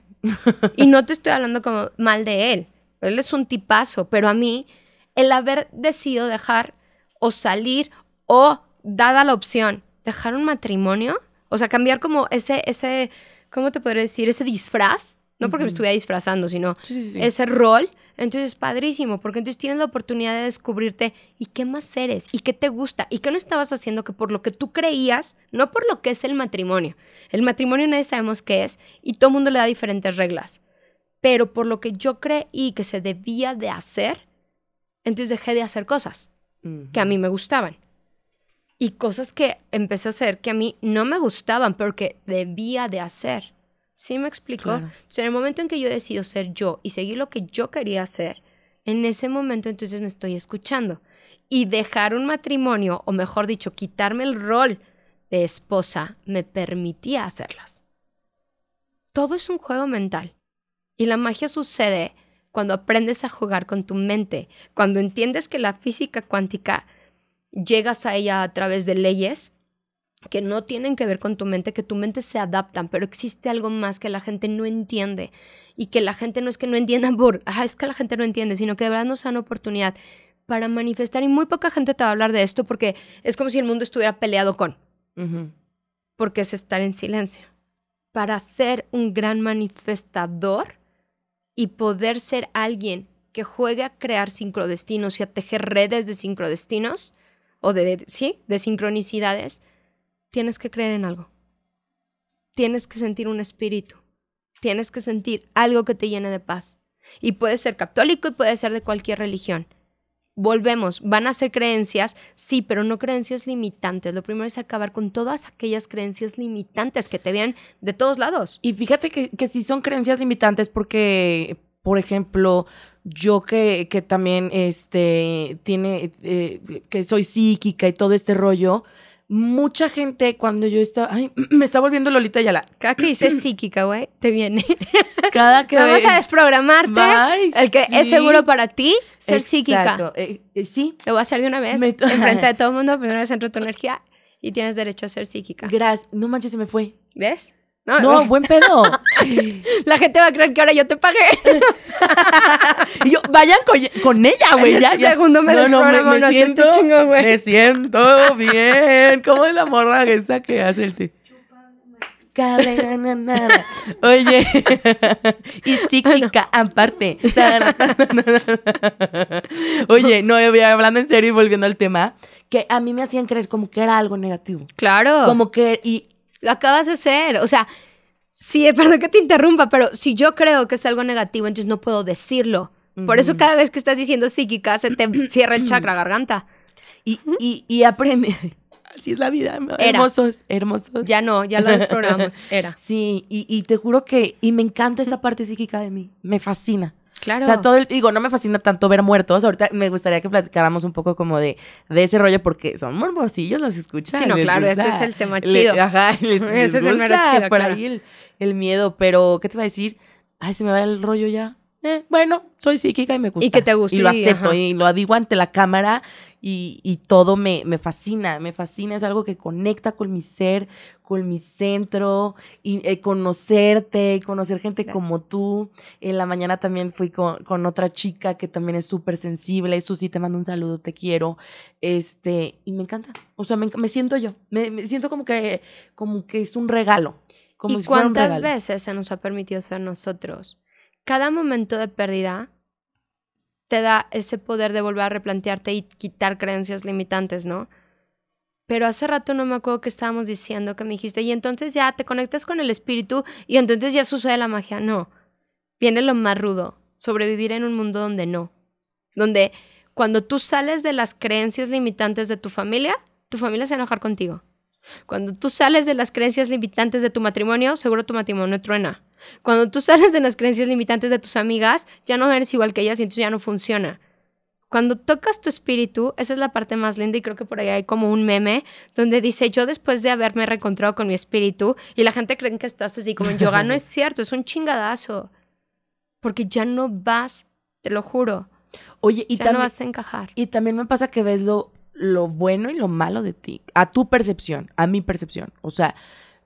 y no te estoy hablando como mal de él. Él es un tipazo, pero a mí, el haber decidido dejar o salir o, dada la opción, dejar un matrimonio, o sea, cambiar como ese, ese ¿cómo te podría decir? Ese disfraz, no porque me estuviera disfrazando, sino ese rol. Entonces es padrísimo, porque entonces tienes la oportunidad de descubrirte y qué más eres, y qué te gusta, y qué no estabas haciendo que por lo que tú creías, no por lo que es el matrimonio. El matrimonio nadie sabemos qué es, y todo el mundo le da diferentes reglas. Pero por lo que yo creí que se debía de hacer, entonces dejé de hacer cosas que a mí me gustaban y cosas que empecé a hacer que a mí no me gustaban, pero que debía de hacer. ¿Sí me explicó? en el momento en que yo decido ser yo y seguir lo que yo quería hacer, en ese momento entonces me estoy escuchando. Y dejar un matrimonio, o mejor dicho, quitarme el rol de esposa, me permitía hacerlas. Todo es un juego mental. Y la magia sucede cuando aprendes a jugar con tu mente, cuando entiendes que la física cuántica llegas a ella a través de leyes que no tienen que ver con tu mente, que tu mente se adapta, pero existe algo más que la gente no entiende y que la gente no es que no entienda [LAUGHS] por, ah, es que la gente no entiende, sino que de verdad nos dan oportunidad para manifestar y muy poca gente te va a hablar de esto porque es como si el mundo estuviera peleado con, porque es estar en silencio. Para ser un gran manifestador y poder ser alguien que juegue a crear sincrodestinos y a tejer redes de sincrodestinos, o de, sí, de sincronicidades, tienes que creer en algo. Tienes que sentir un espíritu. Tienes que sentir algo que te llene de paz. Y puede ser católico y puede ser de cualquier religión. Volvemos, van a ser creencias, sí, pero no creencias limitantes. Lo primero es acabar con todas aquellas creencias limitantes que te vienen de todos lados. Y fíjate que, que si son creencias limitantes porque, por ejemplo, yo que, también este, tiene, eh, que soy psíquica y todo este rollo, mucha gente cuando yo estaba, ay, [CLEARS THROAT] me está volviendo Lolita Yala. Cada que dices psíquica, güey, te viene. [LAUGHS] Cada que vamos a desprogramarte. el que es seguro para ti ser psíquica. Eh, eh, sí. Te voy a hacer de una vez enfrente de [LAUGHS] todo el mundo, primero centro tu energía y tienes derecho a ser psíquica. Gracias. No manches, se me fue. ¿Ves? No, buen pedo. [LAUGHS] La gente va a creer que ahora yo te pagué. [LAUGHS] vayan con, ella, güey. Este ya, segundo me no, no, me, siento, me siento bien. ¿Cómo es la morra esa que hace el Oye, [LAUGHS] y psíquica, ah, aparte. Oye, no, hablando en serio y volviendo al tema, que a mí me hacían creer como que era algo negativo. Claro. Como que, y lo acabas de hacer. O sea, sí, [LAUGHS] perdón que te interrumpa, pero si yo creo que es algo negativo, entonces no puedo decirlo. Por eso cada vez que estás diciendo psíquica, se te [CLEARS THROAT] cierra el chakra garganta. Y, y, y aprende. [LAUGHS] Así es la vida, hermosos, hermosos. Ya no, ya lo exploramos, [LAUGHS] Era. Sí, y, y te juro que, y me encanta esa parte psíquica de mí, me fascina. Claro. O sea, todo el, digo, no me fascina tanto ver muertos. Ahorita me gustaría que platicáramos un poco como de, ese rollo porque son morbosillos los escuchan. Sí, no, claro, este es el tema chido. ajá, [LAUGHS] es el por el, miedo, pero ¿qué te va a decir? Ay, se me va el rollo ya. Eh, bueno, soy psíquica y me gusta. Y que te gusta. Y lo acepto y lo digo ante la cámara y, todo me, me, fascina, me fascina, es algo que conecta con mi ser, con mi centro, y eh, conocerte, conocer gente como tú. En la mañana también fui con, otra chica que también es súper sensible, sí te mando un saludo, te quiero, este, y me encanta, o sea, me, siento yo, me, siento como que, como que es un regalo. Como cuántas veces se nos ha permitido ser nosotros? Cada momento de pérdida te da ese poder de volver a replantearte y quitar creencias limitantes, ¿no? Pero hace rato no me acuerdo que estábamos diciendo, que me dijiste, y entonces ya te conectas con el espíritu y entonces ya sucede la magia. No, viene lo más rudo, sobrevivir en un mundo donde no, donde cuando tú sales de las creencias limitantes de tu familia, tu familia se va a enojar contigo. Cuando tú sales de las creencias limitantes de tu matrimonio, seguro tu matrimonio truena. Cuando tú sales de las creencias limitantes de tus amigas, ya no eres igual que ellas y entonces ya no funciona. Cuando tocas tu espíritu, esa es la parte más linda y creo que por ahí hay como un meme donde dice, yo después de haberme reencontrado con mi espíritu y la gente cree que estás así como en yoga, no es [LAUGHS] cierto, es un chingadazo, porque ya no vas, te lo juro. Oye, y ya no vas a encajar. Y también me pasa que ves lo lo bueno y lo malo de ti, a tu percepción, a mi percepción. O sea,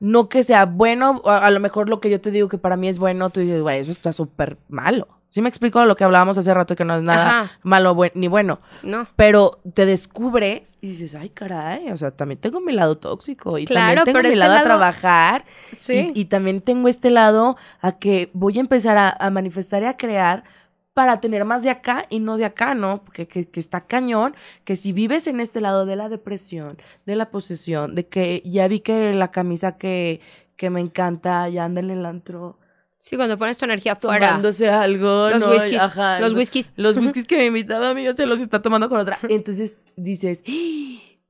no que sea bueno, a, lo mejor lo que yo te digo que para mí es bueno, tú dices, güey, eso está súper malo. Sí me explico lo que hablábamos hace rato, que no es nada malo ni bueno. No. Pero te descubres y dices, ay, caray, o sea, también tengo mi lado tóxico y también tengo mi lado, a trabajar. Sí. Y, también tengo este lado a que voy a empezar a manifestar y a crear para tener más de acá y no de acá, ¿no? Porque que, está cañón, que si vives en este lado de la depresión, de la posesión, de que ya vi que la camisa que, que me encanta ya anda en el antro. Sí, cuando pones tu energía fuera. Tomándose algo, los no, whiskies, los, whiskies. Los whiskies que me invitaba a mí, se los está tomando con otra. [LAUGHS] Entonces dices,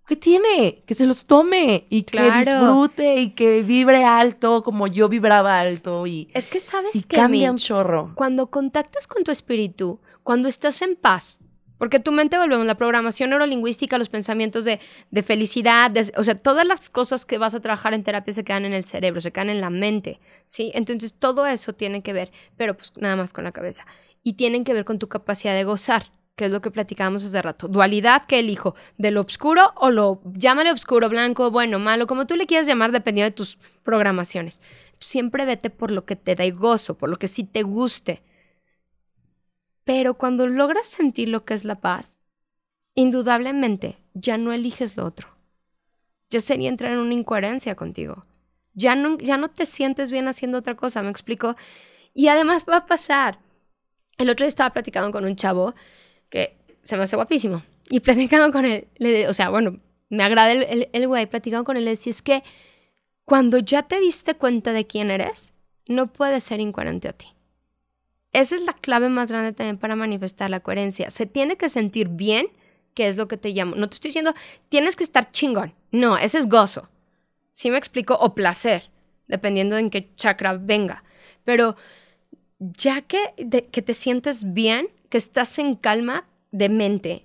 ¿qué tiene? Que se los tome y que disfrute y que vibre alto como yo vibraba alto y Es que sabes que cambia un chorro. Cuando contactas con tu espíritu, cuando estás en paz, porque tu mente volvemos la programación neurolingüística, los pensamientos de, felicidad, o sea, todas las cosas que vas a trabajar en terapia se quedan en el cerebro, se quedan en la mente, ¿sí? Entonces todo eso tiene que ver, pero pues nada más con la cabeza y tienen que ver con tu capacidad de gozar que es lo que platicábamos hace rato. Dualidad que elijo, de lo oscuro o lo, llámale oscuro, blanco, bueno, malo, como tú le quieras llamar, dependiendo de tus programaciones. Siempre vete por lo que te da gozo, por lo que sí te guste. Pero cuando logras sentir lo que es la paz, indudablemente ya no eliges lo otro. Ya sería entrar en una incoherencia contigo. Ya no, ya no te sientes bien haciendo otra cosa, me explico. Y además va a pasar. El otro día estaba platicando con un chavo que se me hace guapísimo. Y platicando con él, o sea, bueno, me agrada el, el, güey, platicando con él, le decía, es que cuando ya te diste cuenta de quién eres, no puedes ser incoherente a ti. Esa es la clave más grande también para manifestar la coherencia. Se tiene que sentir bien, que es lo que te llamo. No te estoy diciendo, tienes que estar chingón. No, ese es gozo. ¿Sí me explico? O placer, dependiendo en qué chakra venga. Pero ya que, que te sientes bien, que estás en calma de mente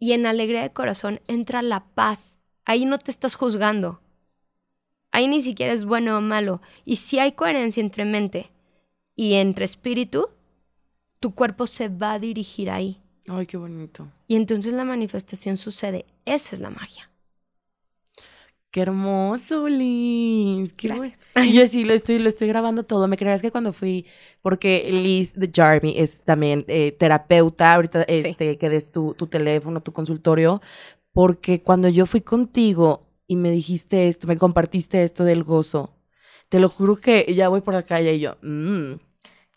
y en alegría de corazón entra la paz. Ahí no te estás juzgando. Ahí ni siquiera es bueno o malo. Y si hay coherencia entre mente y entre espíritu, tu cuerpo se va a dirigir ahí. Ay, qué bonito. Y entonces la manifestación sucede. Esa es la magia. Qué hermoso, Liz. Gracias. yo sí lo estoy, lo estoy grabando todo. Me creerás que cuando fui, porque Liz de Jarmy es también eh, terapeuta, ahorita este, que des tu, tu teléfono, tu consultorio, porque cuando yo fui contigo y me dijiste esto, me compartiste esto del gozo, te lo juro que ya voy por la calle y yo, mmm,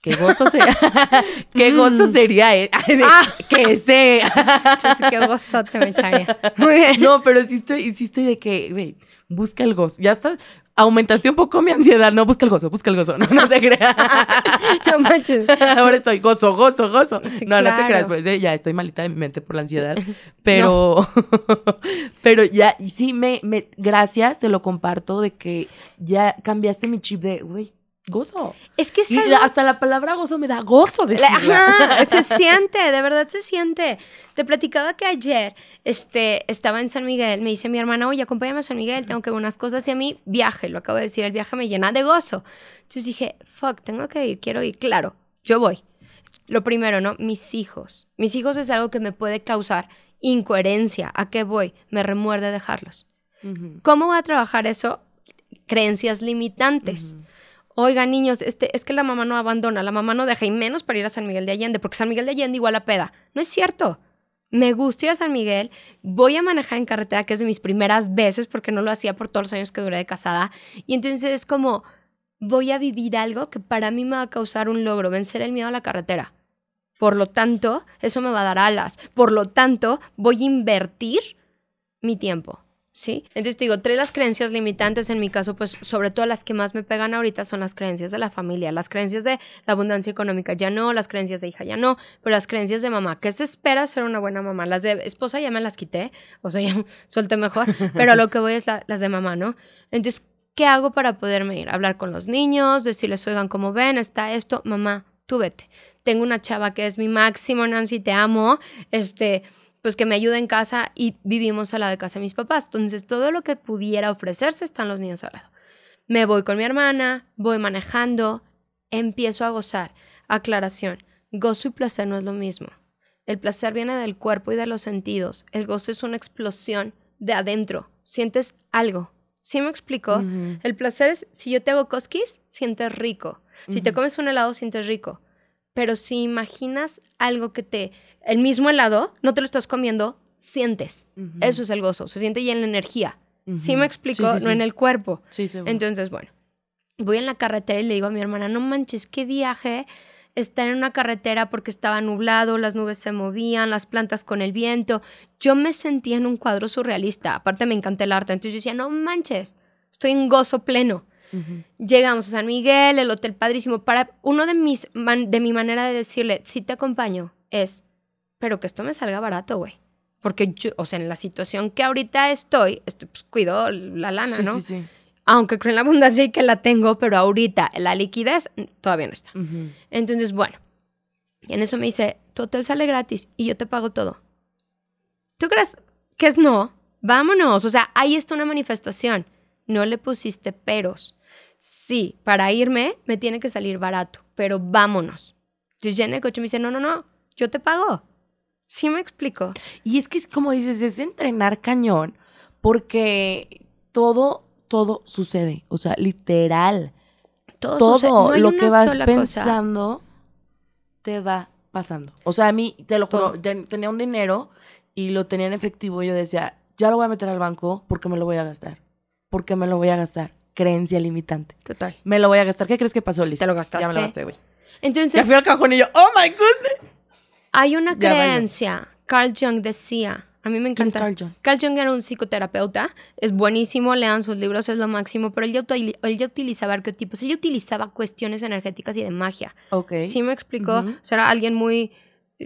Qué gozo, sería? [LAUGHS] ¿Qué mm. gozo sería eh, [LAUGHS] ah. que ese. qué gozo te me echaría. Muy bien. No, pero hiciste, de que, güey, busca el gozo. Ya está, aumentaste un poco mi ansiedad. No, busca el gozo, busca el gozo. No, te creas. [LAUGHS] no manches. Ahora estoy gozo, gozo, gozo. no, no te creas. Pues, eh, ya estoy malita de mi mente por la ansiedad. Pero, pero ya, y sí, me, me, gracias, te lo comparto, de que ya cambiaste mi chip de, güey, gozo. Es que sí. hasta la palabra gozo me da gozo. [LAUGHS] se siente, de verdad se siente. Te platicaba que ayer este, estaba en San Miguel, me dice mi hermana, oye, acompáñame a San Miguel, tengo que ver unas cosas y a mí viaje, lo acabo de decir, el viaje me llena de gozo. Entonces dije, fuck, tengo que ir, quiero ir, claro, yo voy. Lo primero, ¿no? Mis hijos. Mis hijos es algo que me puede causar incoherencia. ¿A qué voy? Me remuerde dejarlos. ¿Cómo voy a trabajar eso? Creencias limitantes oiga niños, este, es que la mamá no abandona, la mamá no deja y menos para ir a San Miguel de Allende, porque San Miguel de Allende igual a peda. No es cierto. Me gusta ir a San Miguel, voy a manejar en carretera, que es de mis primeras veces, porque no lo hacía por todos los años que duré de casada. Y entonces es como, voy a vivir algo que para mí me va a causar un logro, vencer el miedo a la carretera. Por lo tanto, eso me va a dar alas. Por lo tanto, voy a invertir mi tiempo. ¿sí? Entonces te digo, tres las creencias limitantes, en mi caso, pues sobre todo las que más me pegan ahorita son las creencias de la familia, las creencias de la abundancia económica ya no, las creencias de hija ya no, pero las creencias de mamá, ¿qué se espera ser una buena mamá? Las de esposa ya me las quité, o sea, [LAUGHS] ya solté mejor, pero lo que voy es las de mamá, ¿no? Entonces, ¿qué hago para poderme ir? Hablar con los niños, decirles, oigan, ¿cómo ven? Está esto, mamá, tú vete. Tengo una chava que es mi máximo, Nancy, te amo, este pues que me ayude en casa y vivimos al lado de casa de mis papás. Entonces, todo lo que pudiera ofrecerse están los niños al lado. Me voy con mi hermana, voy manejando, empiezo a gozar. Aclaración, gozo y placer no es lo mismo. El placer viene del cuerpo y de los sentidos. El gozo es una explosión de adentro. Sientes algo. ¿Sí me explico? El placer es, si yo te hago cosquis, sientes rico. Si te comes un helado, sientes rico pero si imaginas algo que te, el mismo helado, no te lo estás comiendo, sientes. Eso es el gozo, se siente ya en la energía. ¿Sí me explico? no en el cuerpo. Entonces, bueno, voy en la carretera y le digo a mi hermana, no manches, qué viaje estar en una carretera porque estaba nublado, las nubes se movían, las plantas con el viento. Yo me sentía en un cuadro surrealista. Aparte me encanta el arte, entonces yo decía, no manches, estoy en gozo pleno. Llegamos a San Miguel, el hotel padrísimo. Para uno de mis, man, de mi manera de decirle, si te acompaño, es, pero que esto me salga barato, güey. Porque yo, o sea, en la situación que ahorita estoy, estoy pues, cuido la lana, ¿no? Sí, Aunque creo en la abundancia y que la tengo, pero ahorita la liquidez mm, todavía no está. Entonces, bueno, y en eso me dice, tu hotel sale gratis y yo te pago todo. ¿Tú crees que es no? Vámonos. O sea, ahí está una manifestación. No le pusiste peros sí, para irme me tiene que salir barato, pero vámonos. Yo llena el coche y me dice, no, no, no, yo te pago. Sí me explico. Y es que, es como dices, es entrenar cañón, porque todo, todo sucede, o sea, literal. Todo, lo que vas pensando te va pasando. O sea, a mí, te lo juro, tenía un dinero y lo tenía en efectivo y yo decía, ya lo voy a meter al banco porque me lo voy a gastar, porque me lo voy a gastar creencia limitante. Total. Me lo voy a gastar. ¿Qué crees que pasó, Liz? Te lo gastaste. Ya me lo gasté, güey. Entonces. Ya fui al cajón y yo, ¡Oh my goodness! Hay una creencia. Carl Jung decía. A mí me encanta. Carl Jung? Carl Jung? era un psicoterapeuta, es buenísimo, lean sus libros, es lo máximo, pero él ya, utilizaba arquetipos, él ya utilizaba cuestiones energéticas y de magia. Ok. Sí me explicó, o sea, era alguien muy...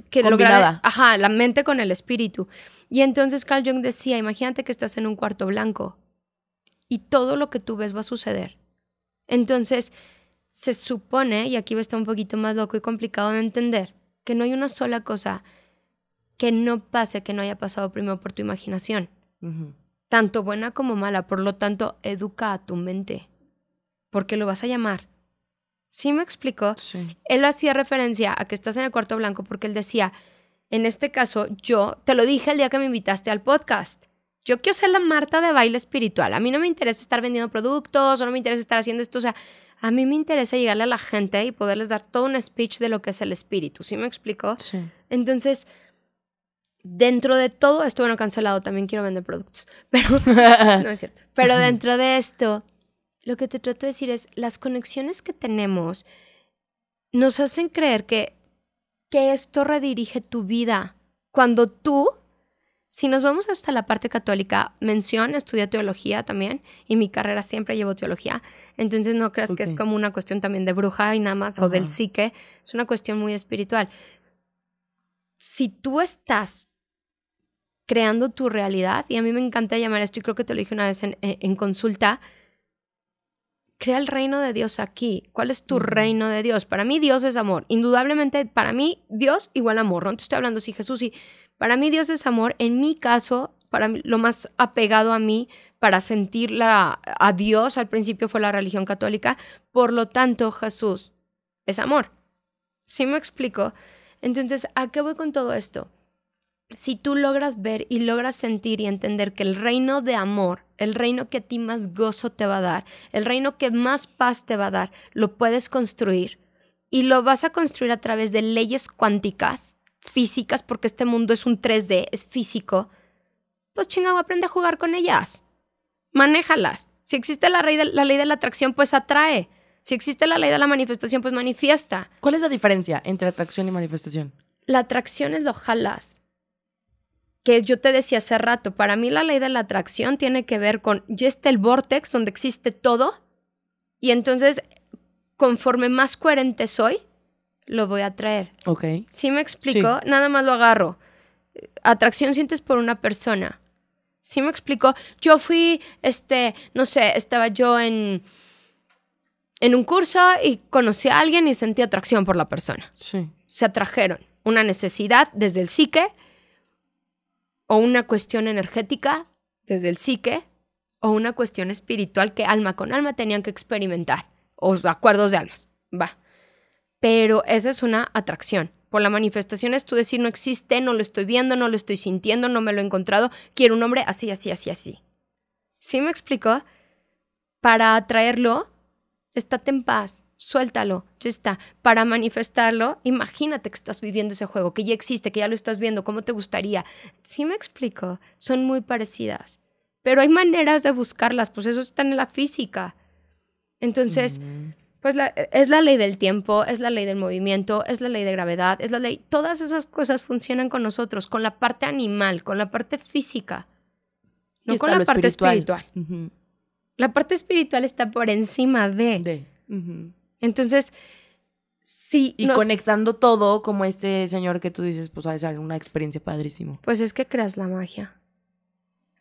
que lograba, Ajá, la mente con el espíritu. Y entonces Carl Jung decía, imagínate que estás en un cuarto blanco, y todo lo que tú ves va a suceder. Entonces, se supone, y aquí va estar un poquito más loco y complicado de entender, que no hay una sola cosa que no pase que no haya pasado primero por tu imaginación. Tanto buena como mala, por lo tanto, educa a tu mente, porque lo vas a llamar. ¿Sí me explicó? Él hacía referencia a que estás en el cuarto blanco porque él decía, en este caso, yo te lo dije el día que me invitaste al podcast. Yo quiero ser la Marta de baile espiritual. A mí no me interesa estar vendiendo productos o no me interesa estar haciendo esto. O sea, a mí me interesa llegarle a la gente y poderles dar todo un speech de lo que es el espíritu. ¿Sí me explico? Sí. Entonces, dentro de todo esto, bueno, cancelado, también quiero vender productos. [LAUGHS] Pero no es cierto. Pero [LAUGHS] dentro de esto, lo que te trato de decir es las conexiones que tenemos nos hacen creer que, que esto redirige tu vida cuando tú si nos vamos hasta la parte católica, mención, estudié teología también, y mi carrera siempre llevo teología, entonces no creas que es como una cuestión también de bruja y nada más, o del psique, es una cuestión muy espiritual. Si tú estás creando tu realidad, y a mí me encanta llamar esto, y creo que te lo dije una vez en, eh, consulta, crea el reino de Dios aquí. ¿Cuál es tu reino de Dios? Para mí Dios es amor. Indudablemente, para mí Dios igual amor. No te estoy hablando si Jesús y... Para mí Dios es amor, en mi caso, para lo más apegado a mí para sentir a Dios al principio fue la religión católica, por lo tanto Jesús es amor. ¿Sí me explico? Entonces, ¿a qué voy con todo esto? Si tú logras ver y logras sentir y entender que el reino de amor, el reino que a ti más gozo te va a dar, el reino que más paz te va a dar, lo puedes construir y lo vas a construir a través de leyes cuánticas, físicas, porque este mundo es un 3D, es físico, pues chingado, aprende a jugar con ellas. Manéjalas. Si existe la ley de la, ley de la atracción, pues atrae. Si existe la ley de la manifestación, pues manifiesta. ¿Cuál es la diferencia entre atracción y manifestación? La atracción es lo jalas. Que yo te decía hace rato, para mí la ley de la atracción tiene que ver con, ya está el vortex donde existe todo, y entonces, conforme más coherente soy, lo voy a traer. Ok. ¿Sí me explico? Nada más lo agarro. Atracción sientes por una persona. ¿Sí me explico? Yo fui, este, no sé, estaba yo en, en un curso y conocí a alguien y sentí atracción por la persona. Sí. Se atrajeron. Una necesidad desde el psique o una cuestión energética desde el psique o una cuestión espiritual que alma con alma tenían que experimentar o acuerdos de almas. Va pero esa es una atracción. Por la manifestación es tú decir, no existe, no lo estoy viendo, no lo estoy sintiendo, no me lo he encontrado, quiero un hombre así, así, así, así. ¿Sí me explico? Para atraerlo, estate en paz, suéltalo, ya está. Para manifestarlo, imagínate que estás viviendo ese juego, que ya existe, que ya lo estás viendo, cómo te gustaría. ¿Sí me explico? Son muy parecidas. Pero hay maneras de buscarlas, pues eso está en la física. Entonces, pues e, es la ley del tiempo, es la ley del movimiento, es la ley de gravedad, es la ley... Todas esas cosas funcionan con nosotros, con la parte animal, con la parte física, no con la parte espiritual. La parte espiritual está por encima de... Entonces, sí. Y conectando todo como este señor que tú dices, pues es una experiencia padrísimo. Pues es que creas la magia.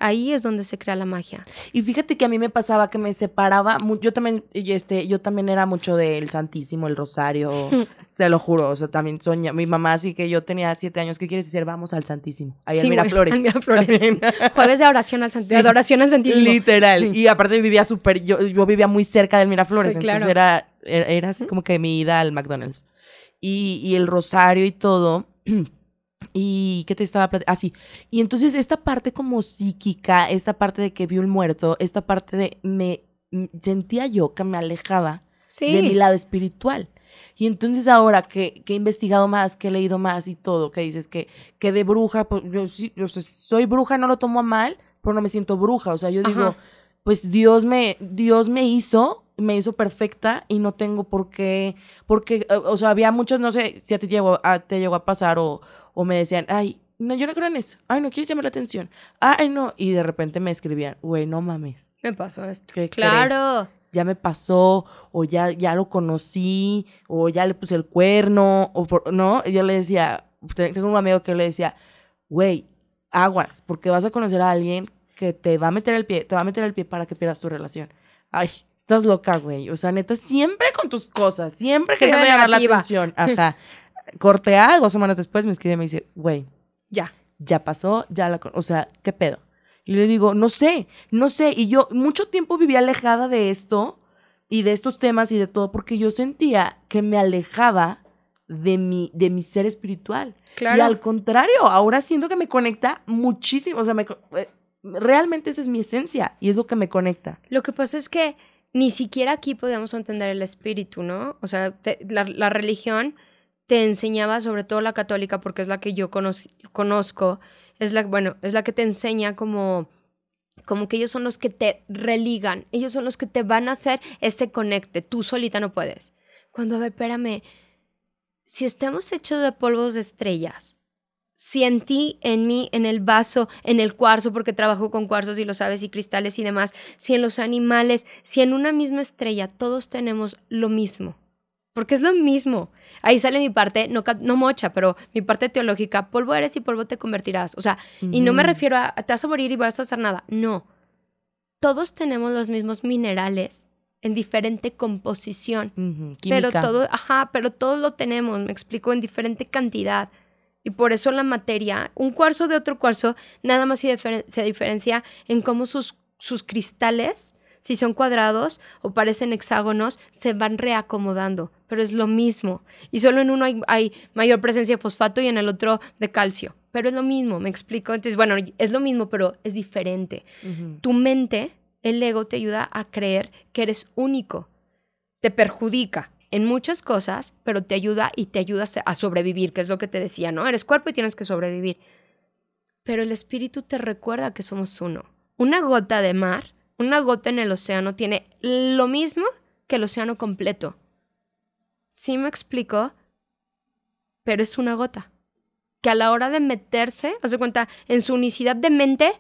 Ahí es donde se crea la magia. Y fíjate que a mí me pasaba que me separaba, yo también, este, yo también era mucho del Santísimo, el Rosario, [LAUGHS] te lo juro, o sea, también soñaba, mi mamá así que yo tenía siete años, ¿qué quieres decir? Vamos al Santísimo, ahí al Miraflores. Miraflores. [LAUGHS] Jueves de oración al Santísimo, de adoración al Santísimo. Literal, y aparte vivía súper, yo, vivía muy cerca del Miraflores, entonces claro. era, er, era, así como que mi ida al McDonald's. Y, y el Rosario y todo... [CLEARS THROAT] ¿Y que te estaba así ah, Y entonces esta parte como psíquica, esta parte de que vio el muerto, esta parte de me sentía yo que me alejaba de mi lado espiritual. Y entonces ahora que, que, he investigado más, que he leído más y todo, que dices que, que de bruja, pues yo, yo soy bruja, no lo tomo a mal, pero no me siento bruja. O sea, yo digo, pues Dios me, Dios me hizo, me hizo perfecta y no tengo por qué, porque, eh, o sea, había muchas, no sé si a llegó te llegó a pasar o, o me decían, ay, no, yo no creo en eso, ay, no quieres llamar la atención, ay, no, y de repente me escribían, güey, no mames. Me pasó esto. claro. Ya me pasó, o ya, ya lo conocí, o ya le puse el cuerno, o por, no, yo le decía, tengo un amigo que le decía, güey, aguas, porque vas a conocer a alguien que te va a meter el pie, te va a meter el pie para que pierdas tu relación. Ay, estás loca, güey. O sea, neta, siempre con tus cosas, siempre queriendo llamar la atención. Ajá. [LAUGHS] corte algo dos semanas después me escribe y me dice, güey, ya, ya pasó, ya la, o sea, ¿qué pedo? Y le digo, no sé, no sé. Y yo mucho tiempo vivía alejada de esto y de estos temas y de todo porque yo sentía que me alejaba de mi, de mi ser espiritual. Claro. Y al contrario, ahora siento que me conecta muchísimo. O sea, me, eh, realmente esa es mi esencia y es lo que me conecta. Lo que pasa es que ni siquiera aquí podemos entender el espíritu, ¿no? O sea, la religión te enseñaba, sobre todo la católica, porque es la que yo conozco, es la, bueno, es la que te enseña como como que ellos son los que te religan, ellos son los que te van a hacer ese conecte, tú solita no puedes. Cuando, a ver, espérame, si estamos hechos de polvos de estrellas, si en ti, en mí, en el vaso, en el cuarzo, porque trabajo con cuarzos y lo sabes, y cristales y demás, si en los animales, si en una misma estrella, todos tenemos lo mismo. Porque es lo mismo. Ahí sale mi parte, no, no mocha, pero mi parte teológica, polvo eres y polvo te convertirás. O sea, y no me refiero a te vas a morir y vas a hacer nada. No. Todos tenemos los mismos minerales en diferente composición. Pero todo, ajá, pero todos lo tenemos, me explico, en diferente cantidad. Y por eso la materia, un cuarzo de otro cuarzo, nada más se, se diferencia en cómo sus, sus cristales si son cuadrados o parecen hexágonos, se van reacomodando, pero es lo mismo. Y solo en uno hay, mayor presencia de fosfato y en el otro de calcio. Pero es lo mismo, me explico. Entonces, bueno, es lo mismo, pero es diferente. Tu mente, el ego, te ayuda a creer que eres único. Te perjudica, en muchas cosas, pero te ayuda y te ayuda a sobrevivir, que es lo que te decía, ¿no? Eres cuerpo y tienes que sobrevivir. Pero el espíritu te recuerda que somos uno. Una gota de mar una gota en el océano tiene lo mismo que el océano completo. Sí me explico, pero es una gota. Que a la hora de meterse, hace cuenta, en su unicidad de mente,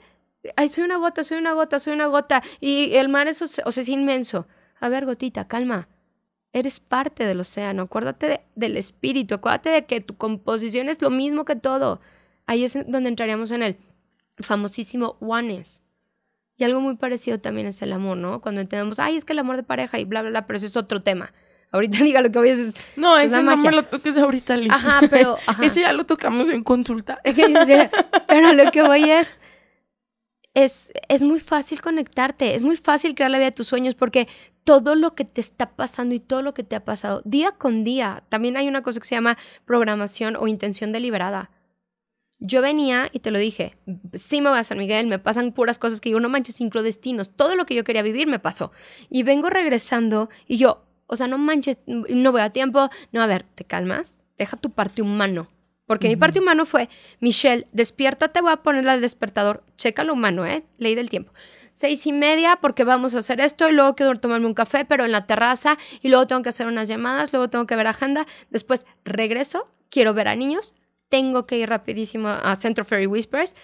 ay, soy una gota, soy una gota, soy una gota, y el mar es, o es inmenso. A ver, gotita, calma. Eres parte del océano, acuérdate del espíritu, acuérdate de que tu composición es lo mismo que todo. Ahí es donde entraríamos en el famosísimo oneness. Y algo muy parecido también es el amor, ¿no? Cuando entendemos, ay, es que el amor de pareja y bla, bla, bla, pero ese es otro tema. Ahorita [LAUGHS] diga lo que voy a decir. No, ese no me lo toques ahorita, Liz. Ajá, pero... [LAUGHS] Ese ya lo tocamos en consulta. [LAUGHS] pero lo que voy es, es... Es muy fácil conectarte, es muy fácil crear la vida de tus sueños porque todo lo que te está pasando y todo lo que te ha pasado día con día, también hay una cosa que se llama programación o intención deliberada. Yo venía y te lo dije, sí me voy a San Miguel, me pasan puras cosas que digo, no manches, cinco destinos, todo lo que yo quería vivir me pasó. Y vengo regresando y yo, o sea, no manches, no voy a tiempo. No, a ver, te calmas, deja tu parte humano. Porque mi parte humano fue, Michelle, despiértate, voy a ponerla al despertador, checa lo humano, ¿eh? Ley del tiempo seis y media porque vamos a hacer esto y luego quiero tomarme un café, pero en la terraza y luego tengo que hacer unas llamadas, luego tengo que ver agenda, después regreso, quiero ver a niños, tengo que ir rapidísimo a Centro ferry Whispers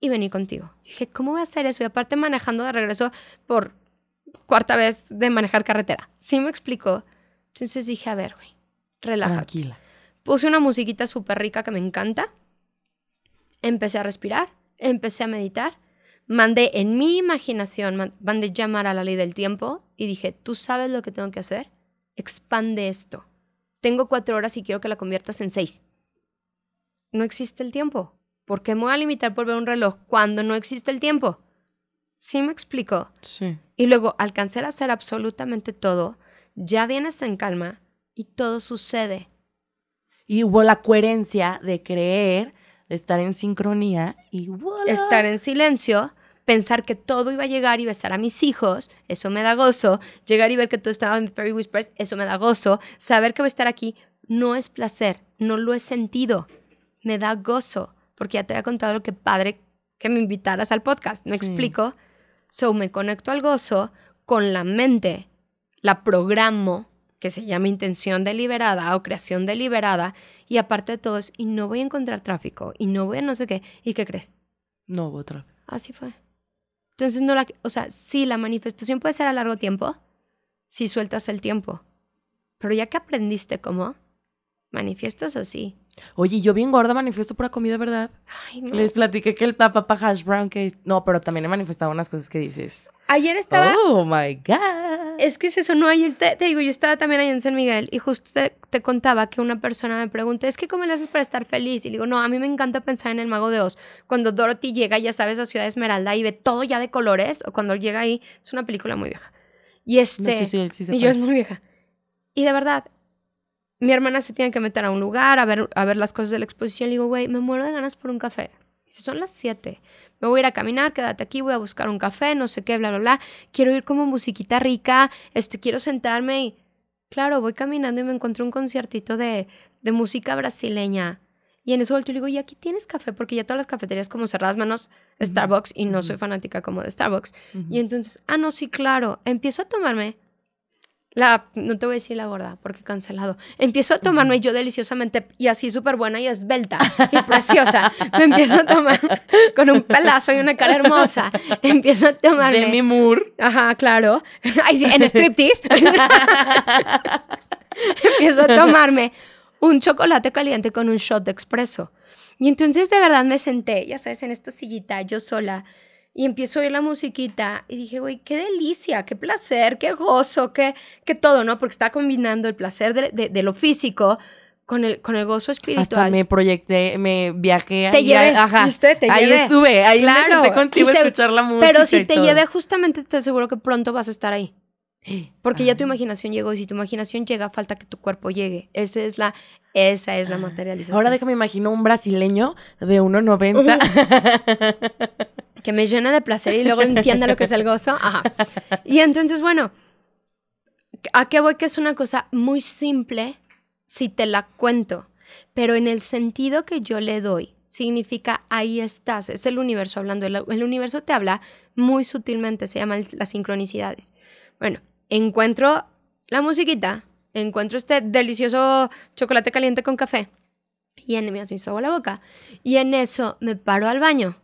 y venir contigo. dije, ¿cómo voy a hacer eso? Y aparte manejando de regreso por cuarta vez de manejar carretera. Sí me explicó. Entonces dije, a ver, güey, relájate. Puse una musiquita súper rica que me encanta. Empecé a respirar, empecé a meditar. Mandé en mi imaginación, mandé llamar a la ley del tiempo y dije, tú sabes lo que tengo que hacer, expande esto. Tengo cuatro horas y quiero que la conviertas en seis no existe el tiempo. ¿Por qué me voy a limitar por ver un reloj cuando no existe el tiempo? ¿Sí me explico? Sí. Y luego alcanzar a hacer absolutamente todo, ya vienes en calma y todo sucede. Y hubo la coherencia de creer, de estar en sincronía y estar en silencio, pensar que todo iba a llegar y besar a mis hijos, eso me da gozo, llegar y ver que todo estaba en Fairy Whispers, eso me da gozo, saber que voy a estar aquí no es placer, no lo he sentido me da gozo, porque ya te había contado lo que padre que me invitaras al podcast, me explico. So me conecto al gozo con la mente, la programo, que se llama intención deliberada o creación deliberada, y aparte de todo es, y no voy a encontrar tráfico, y no voy a no sé qué, ¿y qué crees? No hubo tráfico. Así fue. Entonces, no la, o sea, sí, la manifestación puede ser a largo tiempo, si sueltas el tiempo, pero ya que aprendiste cómo, manifiestas así, Oye, yo bien gorda manifiesto pura comida, ¿verdad? Ay, Les platiqué que el papá hash brown que... No, pero también he manifestado unas cosas que dices. Ayer estaba... Oh, my God. Es que es eso, no, ayer te, digo, yo estaba también ahí en San Miguel y justo te, contaba que una persona me pregunta, es que ¿cómo le haces para estar feliz? Y digo, no, a mí me encanta pensar en el Mago de Oz. Cuando Dorothy llega, ya sabes, a Ciudad Esmeralda y ve todo ya de colores, o cuando llega ahí, es una película muy vieja. Y este... sí, sí, sí, y yo es muy vieja. Y de verdad, mi hermana se tiene que meter a un lugar a ver, a ver las cosas de la exposición. Le digo, güey, me muero de ganas por un café. Y son las siete. Me voy a ir a caminar, quédate aquí, voy a buscar un café, no sé qué, bla, bla, bla. Quiero ir como musiquita rica, este, quiero sentarme y, claro, voy caminando y me encuentro un conciertito de, de música brasileña. Y en eso volteo y digo, ¿y aquí tienes café? Porque ya todas las cafeterías como cerradas, manos Starbucks, y no soy fanática como de Starbucks. Y entonces, ah, no, sí, claro. Empiezo a tomarme no te voy a decir la gorda, porque cancelado. Empiezo a tomarme yo deliciosamente y así súper buena y esbelta y preciosa. Me empiezo a tomar con un palazo y una cara hermosa. Empiezo a tomarme. Demi Moore. Ajá, claro. Ay, sí, en striptease. empiezo a tomarme un chocolate caliente con un shot de expreso. Y entonces de verdad me senté, ya sabes, en esta sillita, yo sola y empiezo a oír la musiquita y dije, güey, qué delicia, qué placer, qué gozo, qué, qué todo, ¿no? Porque está combinando el placer de, de, lo físico con el, con el gozo espiritual. Hasta me proyecté, me viajé. Te llevé, ajá. ahí estuve, ahí claro. me senté contigo a escuchar la música. Pero si te llevé, justamente te aseguro que pronto vas a estar ahí. Porque ya tu imaginación llegó y si tu imaginación llega, falta que tu cuerpo llegue. Esa es la, esa es la ah. materialización. Ahora déjame imagino un brasileño de 1,90. [LAUGHS] que me llena de placer y luego entienda lo que es el gozo. [LAUGHS] Y entonces, bueno, ¿a qué voy? Que es una cosa muy simple si te la cuento, pero en el sentido que yo le doy, significa ahí estás, es el universo hablando, el, universo te habla muy sutilmente, se llaman las sincronicidades. Bueno, encuentro la musiquita, encuentro este delicioso chocolate caliente con café y en me la boca. Y en eso me paro al baño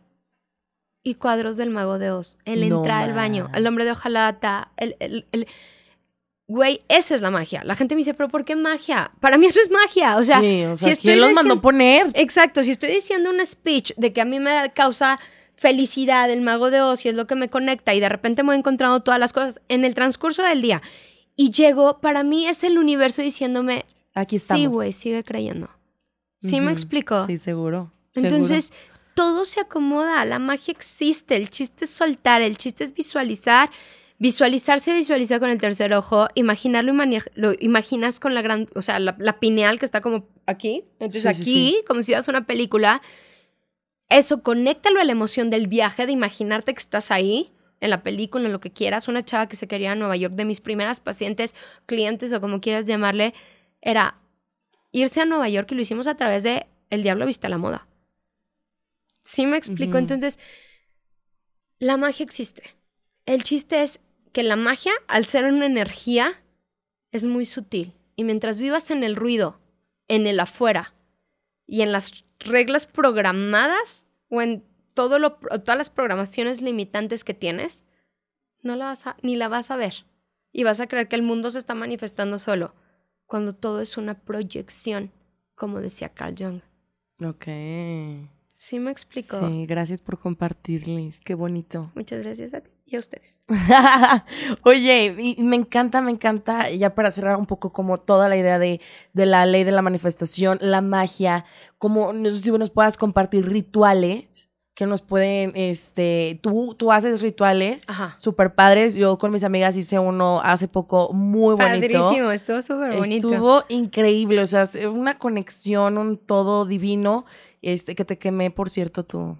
y cuadros del mago de Oz. El no entrar al baño, el hombre de ojalata el, el, el... Güey, esa es la magia. La gente me dice, pero ¿por qué magia? Para mí eso es magia. O sea, si estoy los mandó poner? Exacto, si estoy diciendo un speech de que a mí me causa felicidad el mago de Oz y es lo que me conecta y de repente me he encontrado todas las cosas en el transcurso del día y llego, para mí es el universo diciéndome, aquí estamos. Sí, güey, sigue creyendo. ¿Sí me explico? Sí, seguro. Entonces, todo se acomoda, la magia existe, el chiste es soltar, el chiste es visualizar. Visualizar se visualiza con el tercer ojo, imaginarlo lo imaginas con la gran, o sea, la, pineal que está como aquí, entonces aquí, como si a una película. Eso, conéctalo a la emoción del viaje, de imaginarte que estás ahí, en la película, lo que quieras. Una chava que se quería a Nueva York, de mis primeras pacientes, clientes o como quieras llamarle, era irse a Nueva York y lo hicimos a través de El Diablo Vista la Moda. ¿Sí me explico? Entonces, la magia existe. El chiste es que la magia, al ser una energía, es muy sutil. Y mientras vivas en el ruido, en el afuera y en las reglas programadas o en todo lo, todas las programaciones limitantes que tienes, no la vas a, ni la vas a ver. Y vas a creer que el mundo se está manifestando solo, cuando todo es una proyección, como decía Carl Jung. Ok. Sí, me explico. Sí, gracias por compartirles. Qué bonito. Muchas gracias a ti y a ustedes. [LAUGHS] Oye, me encanta, me encanta, ya para cerrar un poco como toda la idea de, la ley de la manifestación, la magia, como no sé si nos puedas compartir rituales que nos pueden, este, tú, tú haces rituales súper padres. Yo con mis amigas hice uno hace poco muy bonito. Padrísimo, estuvo súper bonito. Estuvo increíble, o sea, una conexión, un todo divino este, que te quemé, por cierto, tú.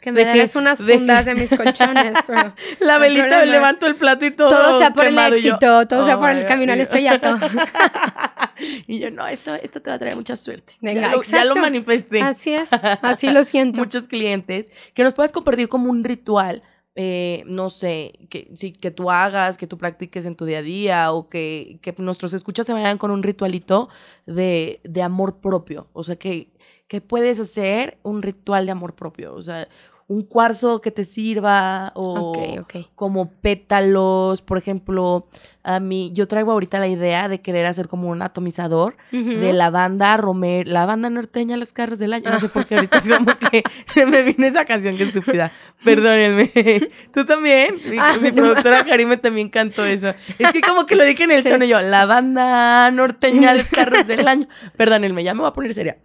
que [LAUGHS] me des unas fundas de... [LAUGHS] mis colchones, pero... La velita, levanto el platito todo. sea por el éxito, todo sea por el camino al estrellato. [LAUGHS] y yo, no, esto, esto te va a traer mucha suerte. Venga, ya, lo, manifesté. Así es, así lo siento. Muchos clientes. Que nos puedas compartir como un ritual eh, no sé, que, que tú hagas, que tú practiques en tu día a día o que, que nuestros escuchas se vayan con un ritualito de, de amor propio. O sea, que, que puedes hacer un ritual de amor propio, o sea, un cuarzo que te sirva o como pétalos, por ejemplo, a mí, yo traigo ahorita la idea de querer hacer como un atomizador de la banda Romer, la banda norteña Las Carros del Año. No sé por qué ahorita [LAUGHS] como que se me vino esa canción, que estúpida. Perdónenme. [LAUGHS] ¿Tú también? Mi, ah, productora Karime también cantó eso. Es que como que lo dije en el tono yo, la banda norteña Las [LAUGHS] Carros del Año. Perdónenme, ya me voy a poner seria.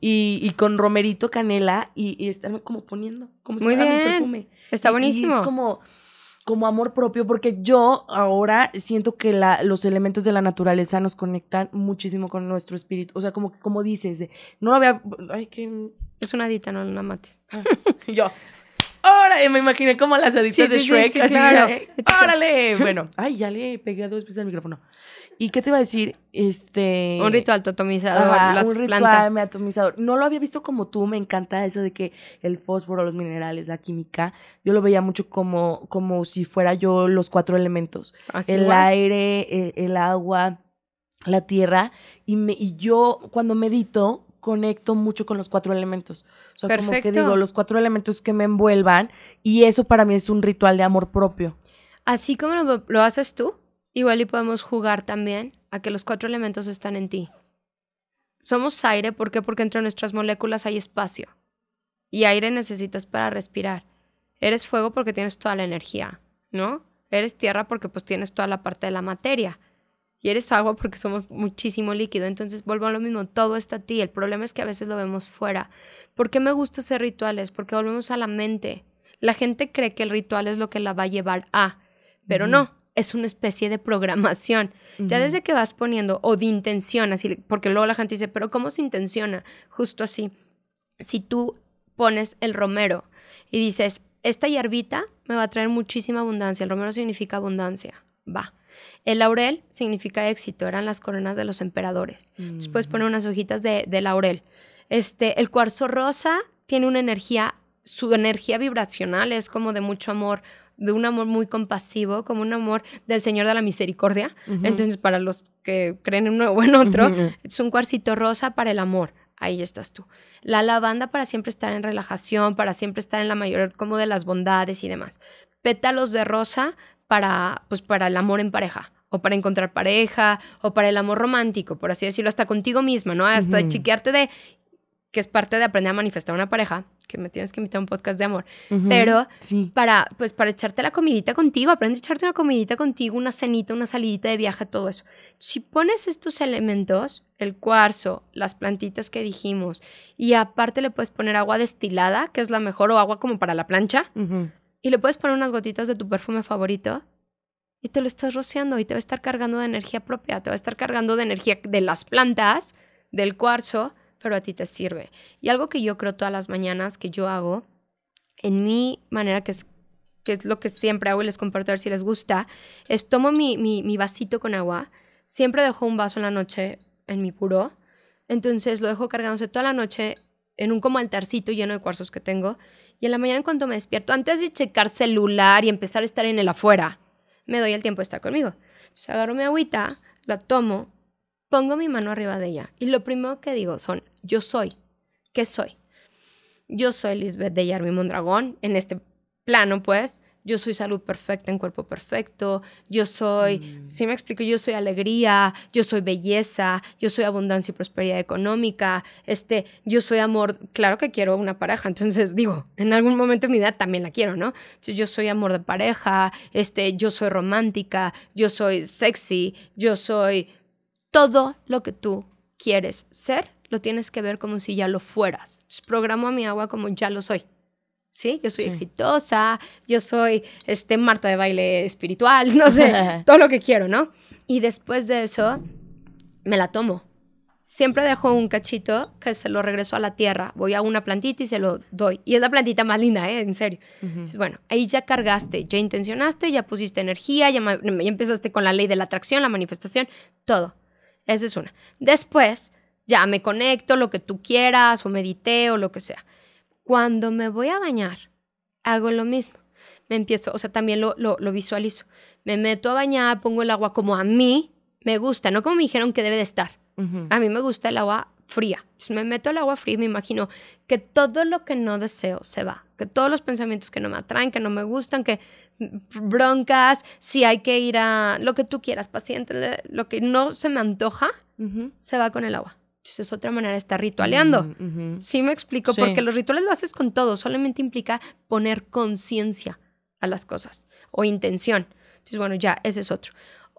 Y, con Romerito Canela y, y estarme como poniendo, como si Muy bien. perfume. Está buenísimo. es como como amor propio, porque yo ahora siento que la, los elementos de la naturaleza nos conectan muchísimo con nuestro espíritu. O sea, como, como dices, no había... Es una dita, no una mates ah, yo. ¡Órale! Eh, me imaginé como las aditas de Shrek. así, ¡Órale! Bueno, ay, ya le pegué dos veces al micrófono. ¿Y qué te iba a decir? Este. Un ritual atomizador, un ritual atomizador. No lo había visto como tú, me encanta eso de que el fósforo, los minerales, la química. Yo lo veía mucho como, como si fuera yo los cuatro elementos: ah, el aire, e, el, agua, la tierra. Y, me, y yo, cuando medito, conecto mucho con los cuatro elementos. Perfecto. que digo, los cuatro elementos que me envuelvan y eso para mí es un ritual de amor propio. Así como lo, haces tú, igual y podemos jugar también a que los cuatro elementos están en ti. Somos aire, ¿por qué? Porque entre nuestras moléculas hay espacio y aire necesitas para respirar. Eres fuego porque tienes toda la energía, ¿no? Eres tierra porque pues tienes toda la parte de la materia y eres agua porque somos muchísimo líquido. Entonces vuelvo a lo mismo, todo está a ti. El problema es que a veces lo vemos fuera. ¿Por qué me gusta hacer rituales? Porque volvemos a la mente. La gente cree que el ritual es lo que la va a llevar a, pero no, es una especie de programación. Ya desde que vas poniendo o de intención, así, porque luego la gente dice, pero ¿cómo se intenciona? Justo así. Si tú pones el romero y dices, esta hierbita me va a traer muchísima abundancia, el romero significa abundancia, va el laurel significa éxito, eran las coronas de los emperadores. después mm. pone unas hojitas de, laurel. Este, el cuarzo rosa tiene una energía, su energía vibracional es como de mucho amor, de un amor muy compasivo, como un amor del Señor de la Misericordia. Entonces, para los que creen en uno o en otro, es un cuarcito rosa para el amor. Ahí estás tú. La lavanda para siempre estar en relajación, para siempre estar en la mayor como de las bondades y demás. Pétalos de rosa para, pues, para el amor en pareja o para encontrar pareja o para el amor romántico, por así decirlo, hasta contigo misma, ¿no? Hasta uh de que es parte de aprender a manifestar una pareja, que me tienes que invitar a un podcast de amor, pero para pues para echarte la comidita contigo, aprende a echarte una comidita contigo, una cenita, una salidita de viaje, todo eso. Si pones estos elementos, el cuarzo, las plantitas que dijimos, y aparte le puedes poner agua destilada, que es la mejor o agua como para la plancha, y le puedes poner unas gotitas de tu perfume favorito y te lo estás rociando y te va a estar cargando de energía propia, te va a estar cargando de energía de las plantas, del cuarzo, pero a ti te sirve. Y algo que yo creo todas las mañanas que yo hago, en mi manera que es, que es lo que siempre hago y les comparto a ver si les gusta, es tomo mi, mi, mi vasito con agua, siempre dejo un vaso en la noche en mi puro, entonces lo dejo cargándose toda la noche en un como altarcito lleno de cuarzos que tengo y en la mañana cuando me despierto, antes de checar celular y empezar a estar en el afuera, me doy el tiempo de estar conmigo. Entonces agarro mi agüita, la tomo, pongo mi mano arriba de ella. Y lo primero que digo son, yo soy. ¿Qué soy? Yo soy Lisbeth de Yarmi Mondragón, en este plano pues, yo soy salud perfecta en cuerpo perfecto, yo soy, mm. si me explico, yo soy alegría, yo soy belleza, yo soy abundancia y prosperidad económica, este, yo soy amor, claro que quiero una pareja, [LAUGHS] entonces digo, en algún momento de mi vida también la quiero, ¿no? Entonces, yo soy amor de pareja, este, yo soy romántica, yo soy sexy, yo soy todo lo que tú quieres ser, lo tienes que ver como si ya lo fueras. Entonces, programo a mi agua como ya lo soy. ¿sí? Yo soy exitosa, yo soy este, Marta de baile espiritual, [LAUGHS] no sé, [LAUGHS] todo lo que quiero, ¿no? Y después de eso, me la tomo. Siempre dejo un cachito que se lo regreso a la tierra. Voy a una plantita y se lo doy. Y es la plantita más linda, ¿eh? En serio. Bueno, ahí ya cargaste, ya intencionaste, ya pusiste energía, ya, empezaste con la ley de la atracción, la manifestación, todo. Esa es una. Después, ya me conecto, lo que tú quieras, o medité, o lo que sea. Cuando me voy a bañar, hago lo mismo. Me empiezo, o sea, también lo, visualizo. Me meto a bañar, pongo el agua como a mí me gusta, no como me dijeron que debe de estar. A mí me gusta el agua fría. me meto al agua fría y me imagino que todo lo que no deseo se va, que todos los pensamientos que no me atraen, que no me gustan, que broncas, si hay que ir a lo que tú quieras, paciente, lo que no se me antoja, se va con el agua. Entonces es otra manera de estar ritualeando. Mm, sí me explico, porque los rituales lo haces con todo, solamente implica poner conciencia a las cosas o intención. Entonces, bueno, ya, ese es otro.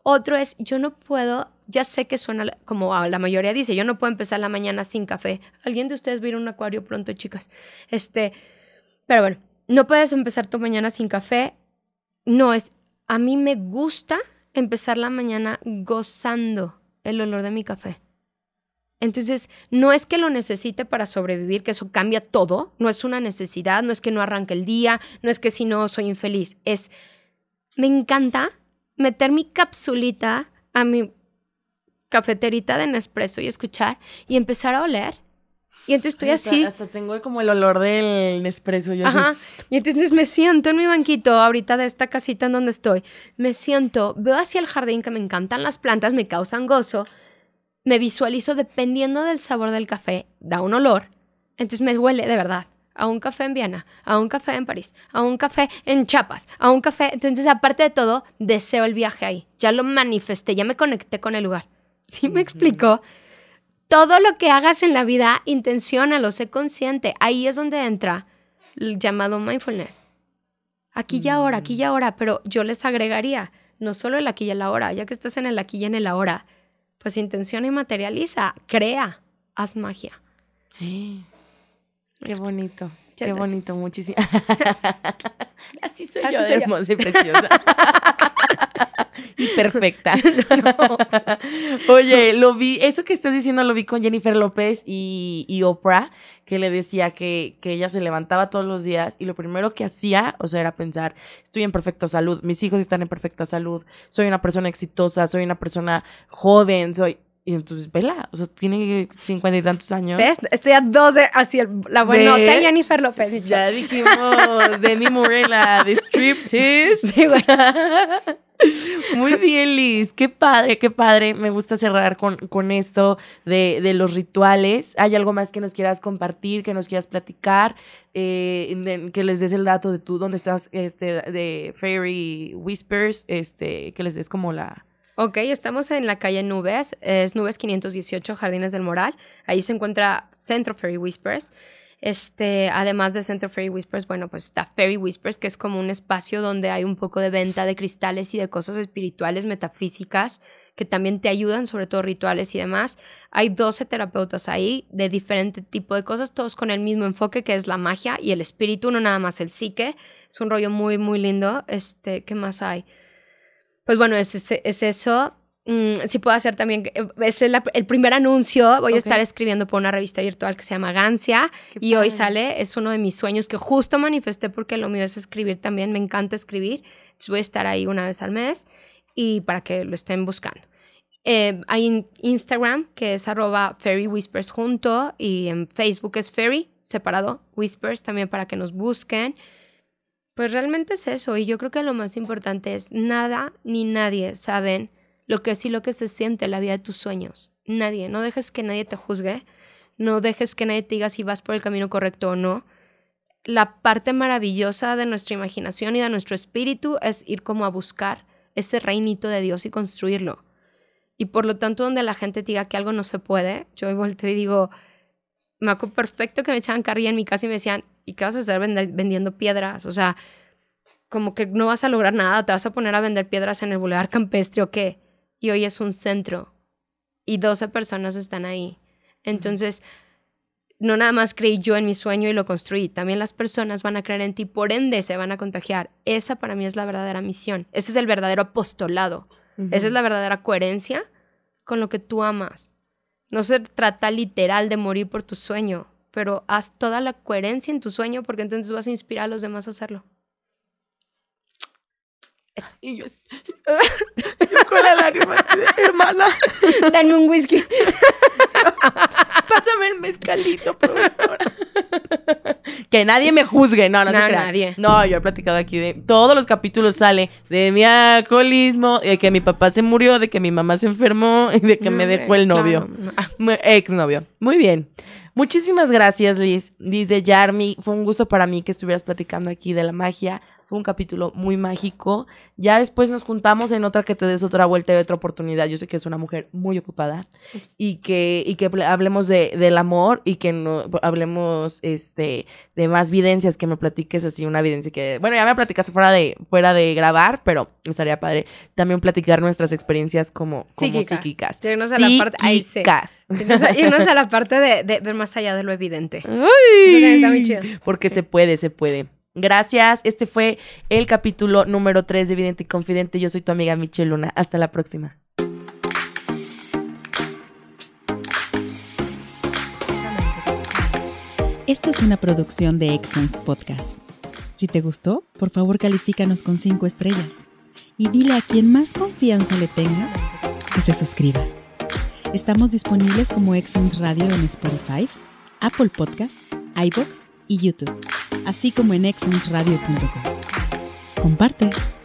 Otro es, yo no puedo, ya sé que suena como la mayoría dice, yo no puedo empezar la mañana sin café. ¿Alguien de ustedes va un acuario pronto, chicas? Este, pero bueno, no puedes empezar tu mañana sin café. No es, a mí me gusta empezar la mañana gozando el olor de mi café. Entonces, no es que lo necesite para sobrevivir, que eso cambia todo, no es una necesidad, no es que no arranque el día, no es que si no soy infeliz, es, me encanta meter mi capsulita a mi cafeterita de Nespresso y escuchar y empezar a oler. Y entonces estoy así. Hasta tengo como el olor del Nespresso. Yo Ajá. Y entonces me siento en mi banquito, ahorita de esta casita en donde estoy. Me siento, veo hacia el jardín que me encantan las plantas, me causan gozo me visualizo dependiendo del sabor del café, da un olor. Entonces me huele de verdad a un café en Viena, a un café en París, a un café en Chiapas, a un café. Entonces, aparte de todo, deseo el viaje ahí. Ya lo manifesté, ya me conecté con el lugar. ¿Sí me explico? Todo lo que hagas en la vida, lo sé consciente. Ahí es donde entra el llamado mindfulness. Aquí y ahora, aquí y mm. ahora, pero yo les agregaría no solo el aquí y el ahora, ya que estás en el aquí y en el ahora pues intenciona y materializa, crea, haz magia. [GASPS] qué bonito. qué bonito, muchísimo. Así soy yo hermosa y preciosa. [LAUGHS] [LAUGHS] y perfecta. [LAUGHS] Oye, lo vi, eso que estás diciendo lo vi con Jennifer López y, Oprah, que le decía que, que ella se levantaba todos los días y lo primero que hacía, o sea, era pensar, estoy en perfecta salud, mis hijos están en perfecta salud, soy una persona exitosa, soy una persona joven, soy y entonces, vela, o sea, tiene cincuenta y tantos años. ¿Ves? Estoy a 12 hacia la buena de, Jennifer López. Ya dijimos Demi Morella, the de Striptease. Sí, [LAUGHS] Muy bien, Liz. Qué padre, qué padre. Me gusta cerrar con, esto de, los rituales. ¿Hay algo más que nos quieras compartir, que nos quieras platicar? Eh, que les des el dato de tú, dónde estás, este, de Fairy Whispers, este, que les des como la Ok, estamos en la calle Nubes, es Nubes 518, Jardines del Moral. Ahí se encuentra Centro Fairy Whispers. Este, además de Centro Fairy Whispers, bueno, pues está Fairy Whispers, que es como un espacio donde hay un poco de venta de cristales y de cosas espirituales, metafísicas, que también te ayudan, sobre todo rituales y demás. Hay 12 terapeutas ahí de diferente tipo de cosas, todos con el mismo enfoque que es la magia y el espíritu, no nada más el psique. Es un rollo muy, muy lindo. Este, ¿qué más hay? Pues bueno, es, eso. Mm, si puedo hacer también, eh, este es el, primer anuncio, voy a estar escribiendo por una revista virtual que se llama Gancia y hoy sale, es uno de mis sueños que justo manifesté porque lo mío es escribir también, me encanta escribir, voy a estar ahí una vez al mes y para que lo estén buscando. Eh, hay Instagram que es arroba Fairy Whispers junto y en Facebook es Fairy separado Whispers también para que nos busquen. Pues realmente es eso y yo creo que lo más importante es nada ni nadie saben lo que es y lo que se siente la vida de tus sueños. Nadie, no dejes que nadie te juzgue, no dejes que nadie te diga si vas por el camino correcto o no. La parte maravillosa de nuestra imaginación y de nuestro espíritu es ir como a buscar ese reinito de Dios y construirlo. Y por lo tanto, donde la gente diga que algo no se puede, yo volteo y digo, me acuerdo perfecto que me echaban carrilla en mi casa y me decían, ¿Y qué vas a hacer vendiendo piedras? O sea, como que no vas a lograr nada, te vas a poner a vender piedras en el bulevar campestre o qué. Y hoy es un centro y 12 personas están ahí. Entonces, no nada más creí yo en mi sueño y lo construí, también las personas van a creer en ti, por ende se van a contagiar. Esa para mí es la verdadera misión, ese es el verdadero apostolado, esa es la verdadera coherencia con lo que tú amas. No se trata literal de morir por tu sueño, pero haz toda la coherencia en tu sueño porque entonces vas a inspirar a los demás a hacerlo. Y yo, con la lágrima así de, hermana. Dame un whisky. Pásame el mezcalito, favor Que nadie me juzgue, no, no, no nadie. No, yo he platicado aquí de todos los capítulos sale de mi alcoholismo, de que mi papá se murió, de que mi mamá se enfermó y de que me dejó el novio. exnovio. Muy bien. Muchísimas gracias, Liz. dice de fue un gusto para mí que estuvieras platicando aquí de la magia fue un capítulo muy mágico. Ya después nos juntamos en otra que te des otra vuelta y otra oportunidad. Yo sé que es una mujer muy ocupada y que, que hablemos de, del amor y que no, hablemos este, de más evidencias. que me platiques así una evidencia que, bueno, ya me platicaste fuera de, fuera de grabar, pero estaría padre también platicar nuestras experiencias como psíquicas. Como psíquicas. Irnos a la parte, de, ver más allá de lo evidente. [LAUGHS] está muy chido. Porque se puede, se puede. Gracias. Este fue el capítulo número 3 de Vidente y Confidente. Yo soy tu amiga Michelle Luna. Hasta la próxima. Esto es una producción de Excellence Podcast. Si te gustó, por favor califícanos con 5 estrellas y dile a quien más confianza le tengas que se suscriba. Estamos disponibles como Excellence Radio en Spotify, Apple Podcasts, iBooks y YouTube, así como en exonsradio.com. Comparte.